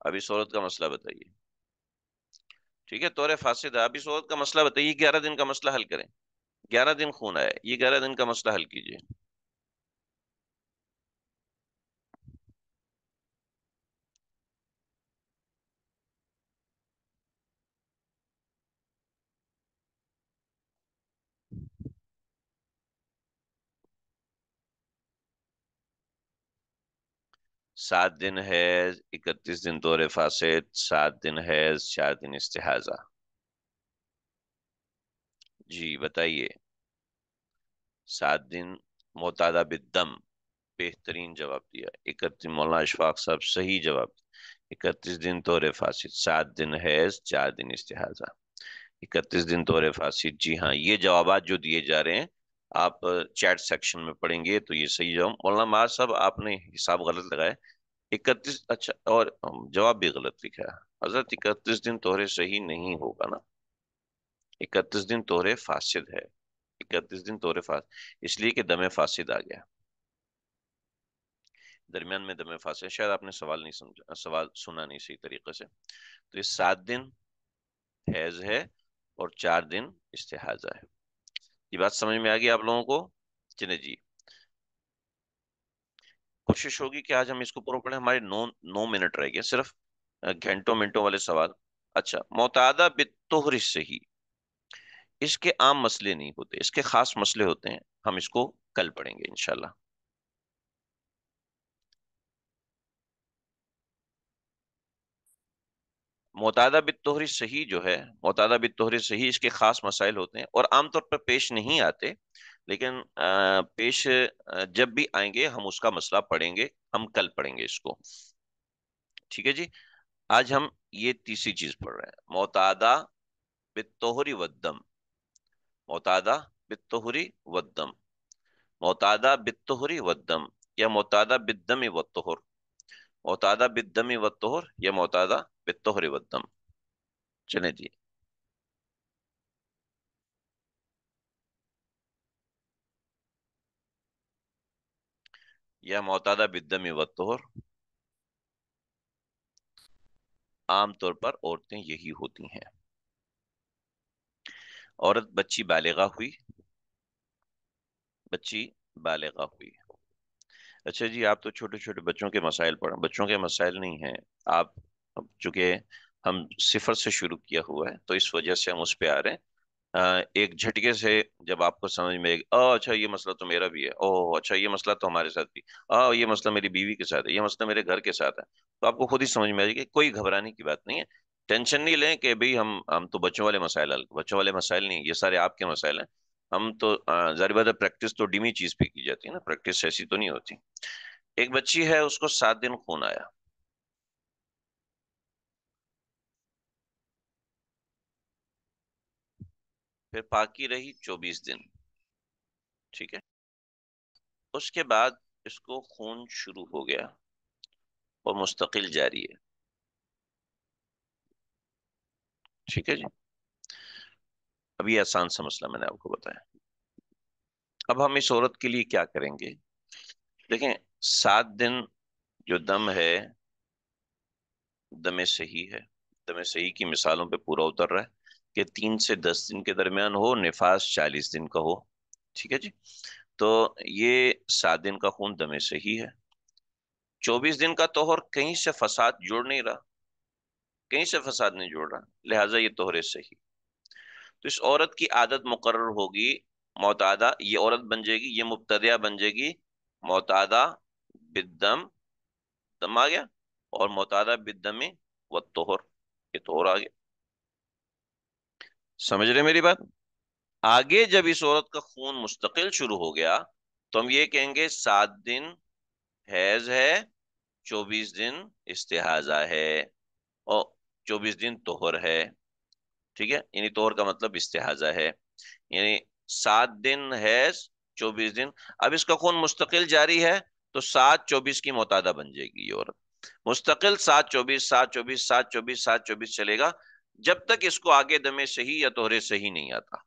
अब इस औरत का मसला बताइए ठीक है तोरे फासिद आप इस औरत का मसला बताइए ग्यारह दिन का मसला हल करें ग्यारह दिन खून आया ये ग्यारह दिन का मसला हल कीजिए सात दिन है इकतीस दिन दौरे फासेद सात दिन है चार दिन इस्तेहाजा जी बताइए सात दिन मोतादा बिदम बेहतरीन जवाब दिया इकतीस मौलाना अशफाक साहब सही जवाब इकतीस दिन तोरे फासिद सात दिन हैज चार दिन इस्तेहाजा इकतीस दिन तोरे फासिद जी हाँ ये जवाब जो दिए जा रहे हैं आप चैट सेक्शन में पढ़ेंगे तो ये सही जवाब मौलाना मार साहब आपने हिसाब गलत लगाया इकतीस अच्छा और जवाब भी गलत लिखा है हजरत इकतीस दिन तोहरे सही नहीं होगा ना इकतीस दिन तोहरे फासिद है इकतीस दिन तोहरे फास इसलिए कि दमे फासिद आ गया दरमियान में दमे फासिद शायद आपने सवाल नहीं समझा सवाल सुना नहीं सही तरीके से तो ये सात दिन हैज है और चार दिन इस्तेहाजा है ये बात समझ में आ गई आप लोगों को चले जी कोशिश होगी कि आज हम इसको पूरा करें हमारे नौ नौ मिनट रह गए सिर्फ घंटों मिनटों वाले सवाल अच्छा मोतादा बितोहर से ही इसके आम मसले नहीं होते इसके खास मसले होते हैं हम इसको कल पढ़ेंगे इनशाला मोतादा बितोहरी सही जो है मोतादा बितोहरी सही इसके खास मसाइल होते हैं और आमतौर पर पेश नहीं आते लेकिन पेश जब भी आएंगे हम उसका मसला पढ़ेंगे हम कल पढ़ेंगे इसको ठीक है जी आज हम ये तीसरी चीज पढ़ रहे हैं मोतादा बितोहरी वदम मोतादा बितोहरी वदम मोतादा बितोहरी वदम या मोतादा बिदम वतोहर मोतादा बिदम वतोहर या मोतादा बितोहरी वदम चले जी यह मोतादा बिदम वतोहर आमतौर पर औरतें यही होती हैं औरत बच्ची बालेगा हुई बच्ची बालेगा हुई अच्छा जी आप तो छोटे छोटे बच्चों के मसाइल पढ़ बच्चों के मसाइल नहीं हैं आप चूंकि हम सिफर से शुरू किया हुआ है तो इस वजह से हम उस पर आ रहे हैं एक झटके से जब आपको समझ में आएगा अच्छा ये मसला तो मेरा भी है ओह अच्छा ये मसला तो हमारे साथ भी आ ये मसला मेरी बीवी के साथ है ये मसला मेरे घर के साथ है तो आपको खुद ही समझ में आएगी कोई घबराने की बात नहीं है टेंशन नहीं लें कि भाई हम हम तो बच्चों वाले मसाइल हल बच्चों वाले मसाइल नहीं ये सारे आपके मसाइल हैं हम तो जारी बात प्रैक्टिस तो डिमी चीज़ पे की जाती है ना प्रैक्टिस ऐसी तो नहीं होती एक बच्ची है उसको सात दिन खून आया फिर पाकी रही चौबीस दिन ठीक है उसके बाद इसको खून शुरू हो गया और मुस्तकिल जारी है ठीक है जी अभी आसान सा मसला मैंने आपको बताया अब हम इस औरत के लिए क्या करेंगे देखें सात दिन जो दम है दमे सही है दमे सही की मिसालों पे पूरा उतर रहा है कि तीन से दस दिन के दरमियान हो निफास चालीस दिन का हो ठीक है जी तो ये सात दिन का खून दमे से ही है चौबीस दिन का तोहर कहीं से फसाद जुड़ नहीं रहा कहीं से फसाद नहीं जुड़ रहा लिहाजा ये तोहरे से ही तो इस औरत की आदत मुकर होगी मोतादा ये औरत बन जाएगी ये मुबतदिया बन जाएगी मोतादा बिदम दम आ गया और मोतादा बिदमी व तोहर ये तोहर आ गया समझ रहे मेरी बात आगे जब इस औरत का खून मुस्तकिल शुरू हो गया तो हम ये कहेंगे सात दिन हैज है चौबीस दिन इस्तेहाजा है और चौबीस दिन तोहर है ठीक है यानी तोहर का मतलब इस्तेहाजा है यानी सात दिन हैज चौबीस दिन अब इसका खून मुस्तकिल जारी है तो सात चौबीस की मोतादा बन जाएगी ये औरत मुस्तकिल सात चौबीस सात चौबीस सात चौबीस सात चौबीस चलेगा जब तक इसको आगे दमे सही या तोहरे सही नहीं आता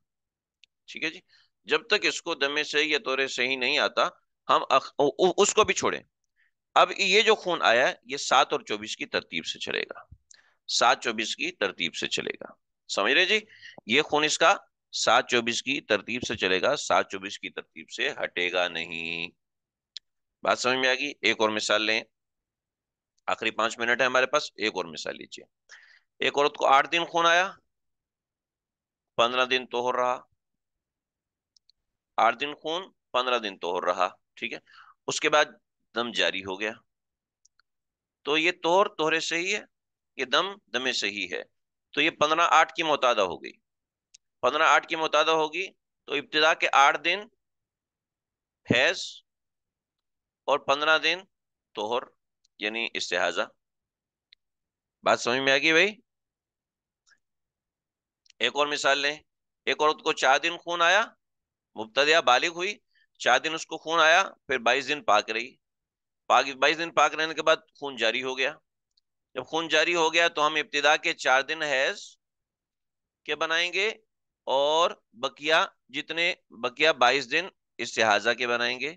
ठीक है जी जब तक इसको दमे सही या तोहरे सही नहीं आता हम अख, उ, उ, उसको भी छोड़ें अब ये जो खून आया है ये सात और चौबीस की तरतीब से चलेगा सात चौबीस की तरतीब से चलेगा समझ रहे जी ये खून इसका सात चौबीस की तरतीब से चलेगा सात चौबीस की तरतीब से हटेगा नहीं बात समझ में आ गई एक और मिसाल लें आखिरी पांच मिनट है हमारे पास एक और मिसाल लीजिए एक औरत को आठ दिन खून आया पंद्रह दिन तोहर रहा आठ दिन खून पंद्रह दिन तोहर रहा ठीक है उसके बाद दम जारी हो गया तो ये तोहर तोहरे से ही है ये दम दमे से ही है तो ये पंद्रह आठ की मोतादा हो गई पंद्रह आठ की मोतादा होगी तो इब्तदा के आठ दिन फैज और पंद्रह दिन तोहर यानी इस्तेहाजा बात समझ में आ गई भाई एक और मिसाल लें एक औरत को चार दिन खून आया मुबतदिया बालिग हुई चार दिन उसको खून आया फिर बाईस दिन पाक रही पाक बाईस दिन पाक रहने के बाद खून जारी हो गया जब खून जारी हो गया तो हम इब्तदा के चार दिन हैज के बनाएंगे और बकिया जितने बकिया बाईस दिन इस्तेहाजा के बनाएंगे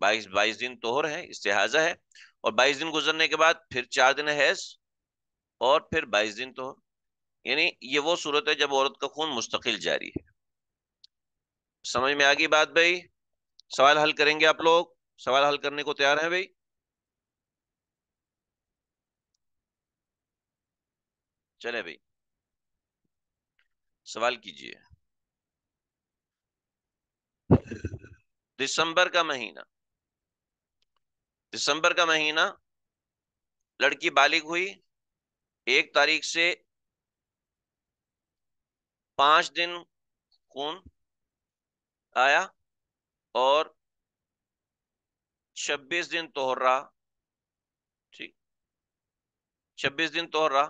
बाईस बाईस दिन तोहर है इस्तेहाजा है और बाईस दिन गुजरने के बाद फिर चार दिन हैज और फिर बाईस दिन तोहर यानी ये वो सूरत है जब औरत का खून मुस्तकिल जारी है समझ में आ गई बात भाई सवाल हल करेंगे आप लोग सवाल हल करने को तैयार हैं भाई चले भाई सवाल कीजिए दिसंबर का महीना दिसंबर का महीना लड़की बालिग हुई एक तारीख से पांच दिन खून आया और छब्बीस दिन तोहरा ठीक छब्बीस दिन तोहरा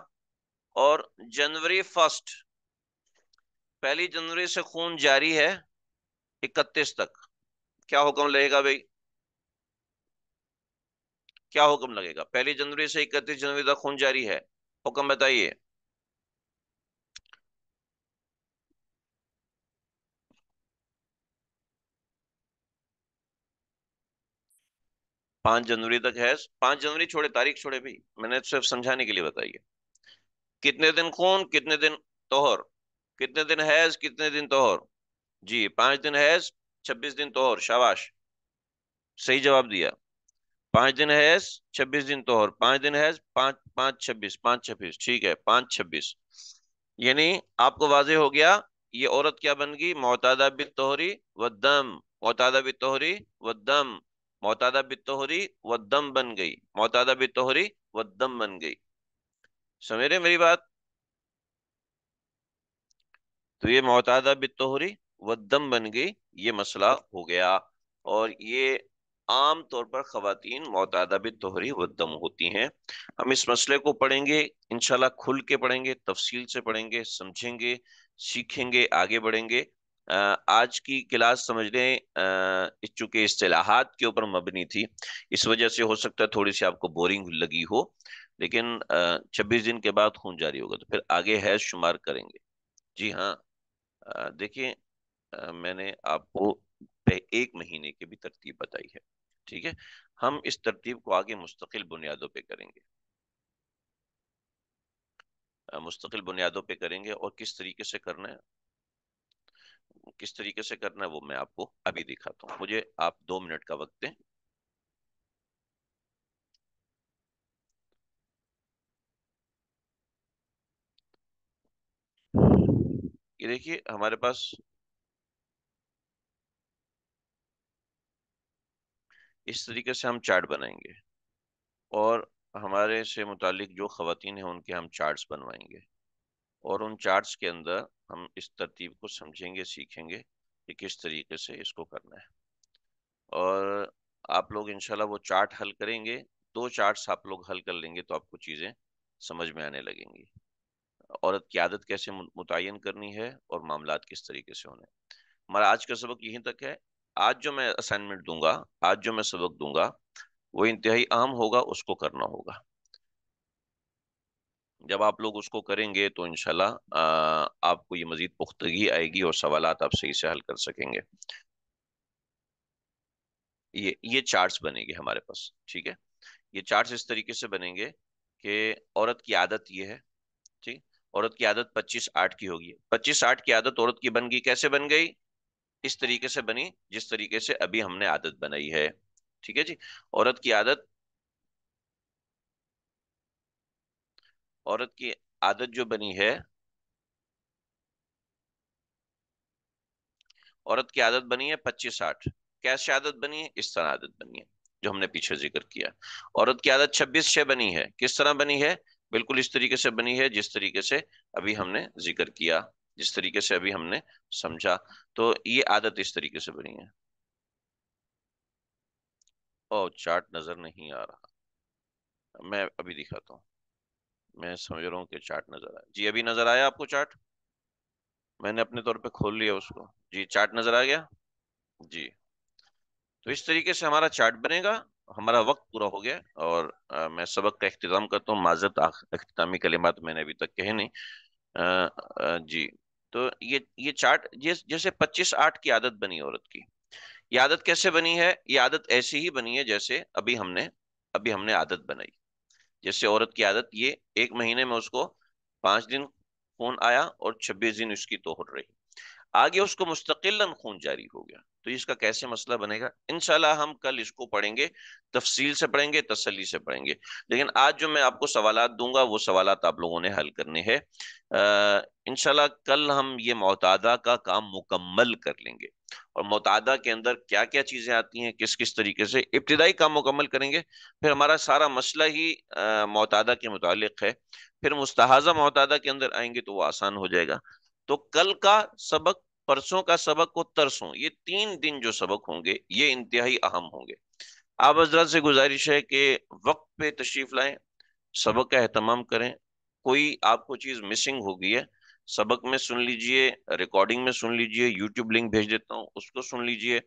और जनवरी फर्स्ट पहली जनवरी से खून जारी है इकतीस तक क्या हुक्म लगेगा भाई क्या हुक्म लगेगा पहली जनवरी से इकतीस जनवरी तक खून जारी है हुक्म बताइए पांच जनवरी तक है पांच जनवरी छोड़े तारीख छोड़े भाई मैंने सिर्फ समझाने के लिए बताइए कितने दिन खून कितने दिन तोहर कितने दिन हैज कितने दिन तोहर जी पांच दिन हैज छब्बीस दिन तोहर शाबाश सही जवाब दिया पांच दिन हैज छब्बीस दिन तोहर पांच दिन हैज पांच पांच छब्बीस पांच छब्बीस ठीक है पांच छब्बीस यानी आपको वाजे हो गया ये औरत क्या बन गई मोहतादा बिन तोहरी व दम मोहतादा बिन तोहरी व दम मोतादा बितोहरी व बन गई मोतादा बितोहरी व बन गई समझ रहे मेरी बात तो ये मोतादा बितोहरी व बन गई ये मसला हो गया और ये आम तौर पर खातन मोतादा तोहरी वदम होती हैं हम इस मसले को पढ़ेंगे इनशाला खुल के पढ़ेंगे तफसील से पढ़ेंगे समझेंगे सीखेंगे आगे बढ़ेंगे आज की क्लास समझ लें चूंकि असलाहत के ऊपर मबनी थी इस वजह से हो सकता है थोड़ी सी आपको बोरिंग लगी हो लेकिन छब्बीस दिन के बाद खून जारी होगा तो फिर आगे है शुमार करेंगे जी हाँ देखिए मैंने आपको एक महीने की भी तरतीब बताई है ठीक है हम इस तरतीब को आगे मुस्तकिल बुनियादों पे करेंगे मुस्तकिल बुनियादों पे करेंगे और किस तरीके से करना है किस तरीके से करना है वो मैं आपको अभी दिखाता हूँ मुझे आप दो मिनट का वक्त दें ये देखिए हमारे पास इस तरीके से हम चार्ट बनाएंगे और हमारे से मुतालिक जो खातन हैं उनके हम चार्ट्स बनवाएंगे और उन चार्ट्स के अंदर हम इस तरतीब को समझेंगे सीखेंगे कि किस तरीके से इसको करना है और आप लोग इंशाल्लाह वो चार्ट हल करेंगे दो चार्ट्स आप लोग हल कर लेंगे तो आपको चीज़ें समझ में आने लगेंगी औरत की आदत कैसे मुतन करनी है और मामला किस तरीके से होने हमारा आज का सबक यहीं तक है आज जो मैं असाइनमेंट दूंगा आज जो मैं सबक दूंगा वो इंतहाई अहम होगा उसको करना होगा जब आप लोग उसको करेंगे तो इनशाला आपको ये मज़ीद पुख्तगी आएगी और सवाल आप सही से हल कर सकेंगे ये ये चार्ट्स बनेंगे हमारे पास ठीक है ये चार्ट्स इस तरीके से बनेंगे कि औरत की आदत ये है ठीक औरत की आदत पच्चीस आठ की होगी पच्चीस आठ की आदत औरत की बन गई कैसे बन गई इस तरीके से बनी जिस तरीके से अभी हमने आदत बनाई है ठीक है जी औरत की आदत औरत की आदत जो बनी है औरत की आदत बनी है पच्चीस साठ कैसे आदत बनी है इस तरह आदत बनी है जो हमने पीछे जिक्र किया औरत की आदत छब्बीस छह बनी है किस तरह बनी है बिल्कुल इस तरीके से बनी है जिस तरीके से अभी हमने जिक्र किया जिस तरीके से अभी हमने समझा तो ये आदत इस तरीके से बनी है ओ चार्ट नजर नहीं आ रहा मैं अभी दिखाता हूँ मैं समझ रहा हूँ कि चार्ट नजर आया जी अभी नजर आया आपको चार्ट मैंने अपने तौर पे खोल लिया उसको जी चार्ट नजर आ गया जी तो इस तरीके से हमारा चार्ट बनेगा हमारा वक्त पूरा हो गया और आ, मैं सबक का अख्ताम करता हूँ माजत अख्तामी कलिमात मैंने अभी तक कहे नहीं आ, आ, जी तो ये ये चार्ट जैसे पच्चीस आठ की आदत बनी औरत की ये आदत कैसे बनी है ये आदत ऐसी ही बनी है जैसे अभी हमने अभी हमने आदत बनाई जैसे औरत की आदत ये एक महीने में उसको पांच दिन खून आया और छब्बीस दिन उसकी तोहर रही आगे उसको मुस्तकिलन खून जारी हो गया तो इसका कैसे मसला बनेगा इनशाला हम कल इसको पढ़ेंगे तफसील से पढ़ेंगे तसली से पढ़ेंगे लेकिन आज जो मैं आपको सवाल दूंगा वो सवाल आप लोगों ने हल करने हैं इनशाला कल हम ये मोतादा का काम मुकम्मल कर लेंगे और मोतादा के अंदर क्या क्या चीज़ें आती हैं किस किस तरीके से इब्तदाई काम मुकम्मल करेंगे फिर हमारा सारा मसला ही मोतादा के मुतालिक है फिर मुस्तहाजा मोतादा के अंदर आएंगे तो वो आसान हो जाएगा तो कल का सबक परसों का सबक और तरसों ये तीन दिन जो सबक होंगे ये इंतहाई अहम होंगे आप हजरा से गुजारिश है कि वक्त पे तशरीफ लाएं सबक का अहतमाम करें कोई आपको चीज़ मिसिंग हो गई है सबक में सुन लीजिए रिकॉर्डिंग में सुन लीजिए यूट्यूब लिंक भेज देता हूँ उसको सुन लीजिए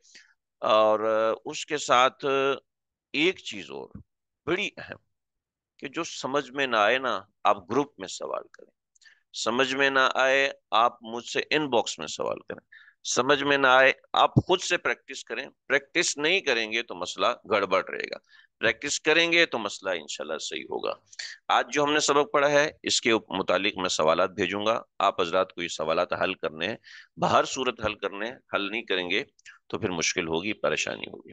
और उसके साथ एक चीज़ और बड़ी अहम कि जो समझ में ना आए ना आप ग्रुप में सवाल करें समझ में ना आए आप मुझसे इनबॉक्स में सवाल करें समझ में ना आए आप खुद से प्रैक्टिस करें प्रैक्टिस नहीं करेंगे तो मसला गड़बड़ रहेगा प्रैक्टिस करेंगे तो मसला इंशाल्लाह सही होगा आज जो हमने सबक पढ़ा है इसके मुतालिक मैं सवाल भेजूंगा आप हजरात को ये सवाल हल करने हैं बाहर सूरत हल करने हल नहीं करेंगे तो फिर मुश्किल होगी परेशानी होगी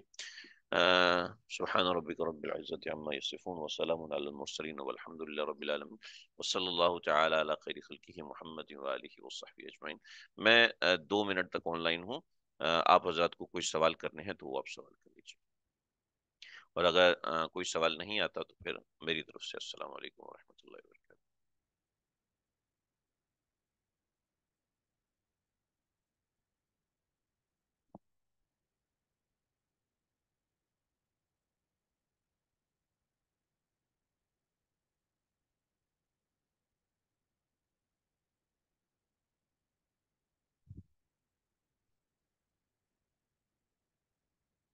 سبحان ربك رب العزة عما يصفون وسلام على المرسلين والحمد لله رب العالمين وصلى الله تعالى على خیر خلقه محمد و آلہ وصحبہ اجمعین मैं दो मिनट तक ऑनलाइन हूँ आप हजरात को कोई सवाल करने हैं तो वो आप सवाल कर लीजिए और अगर कोई सवाल नहीं आता तो फिर मेरी तरफ से अस्सलाम वालेकुम रहमतुल्लाहि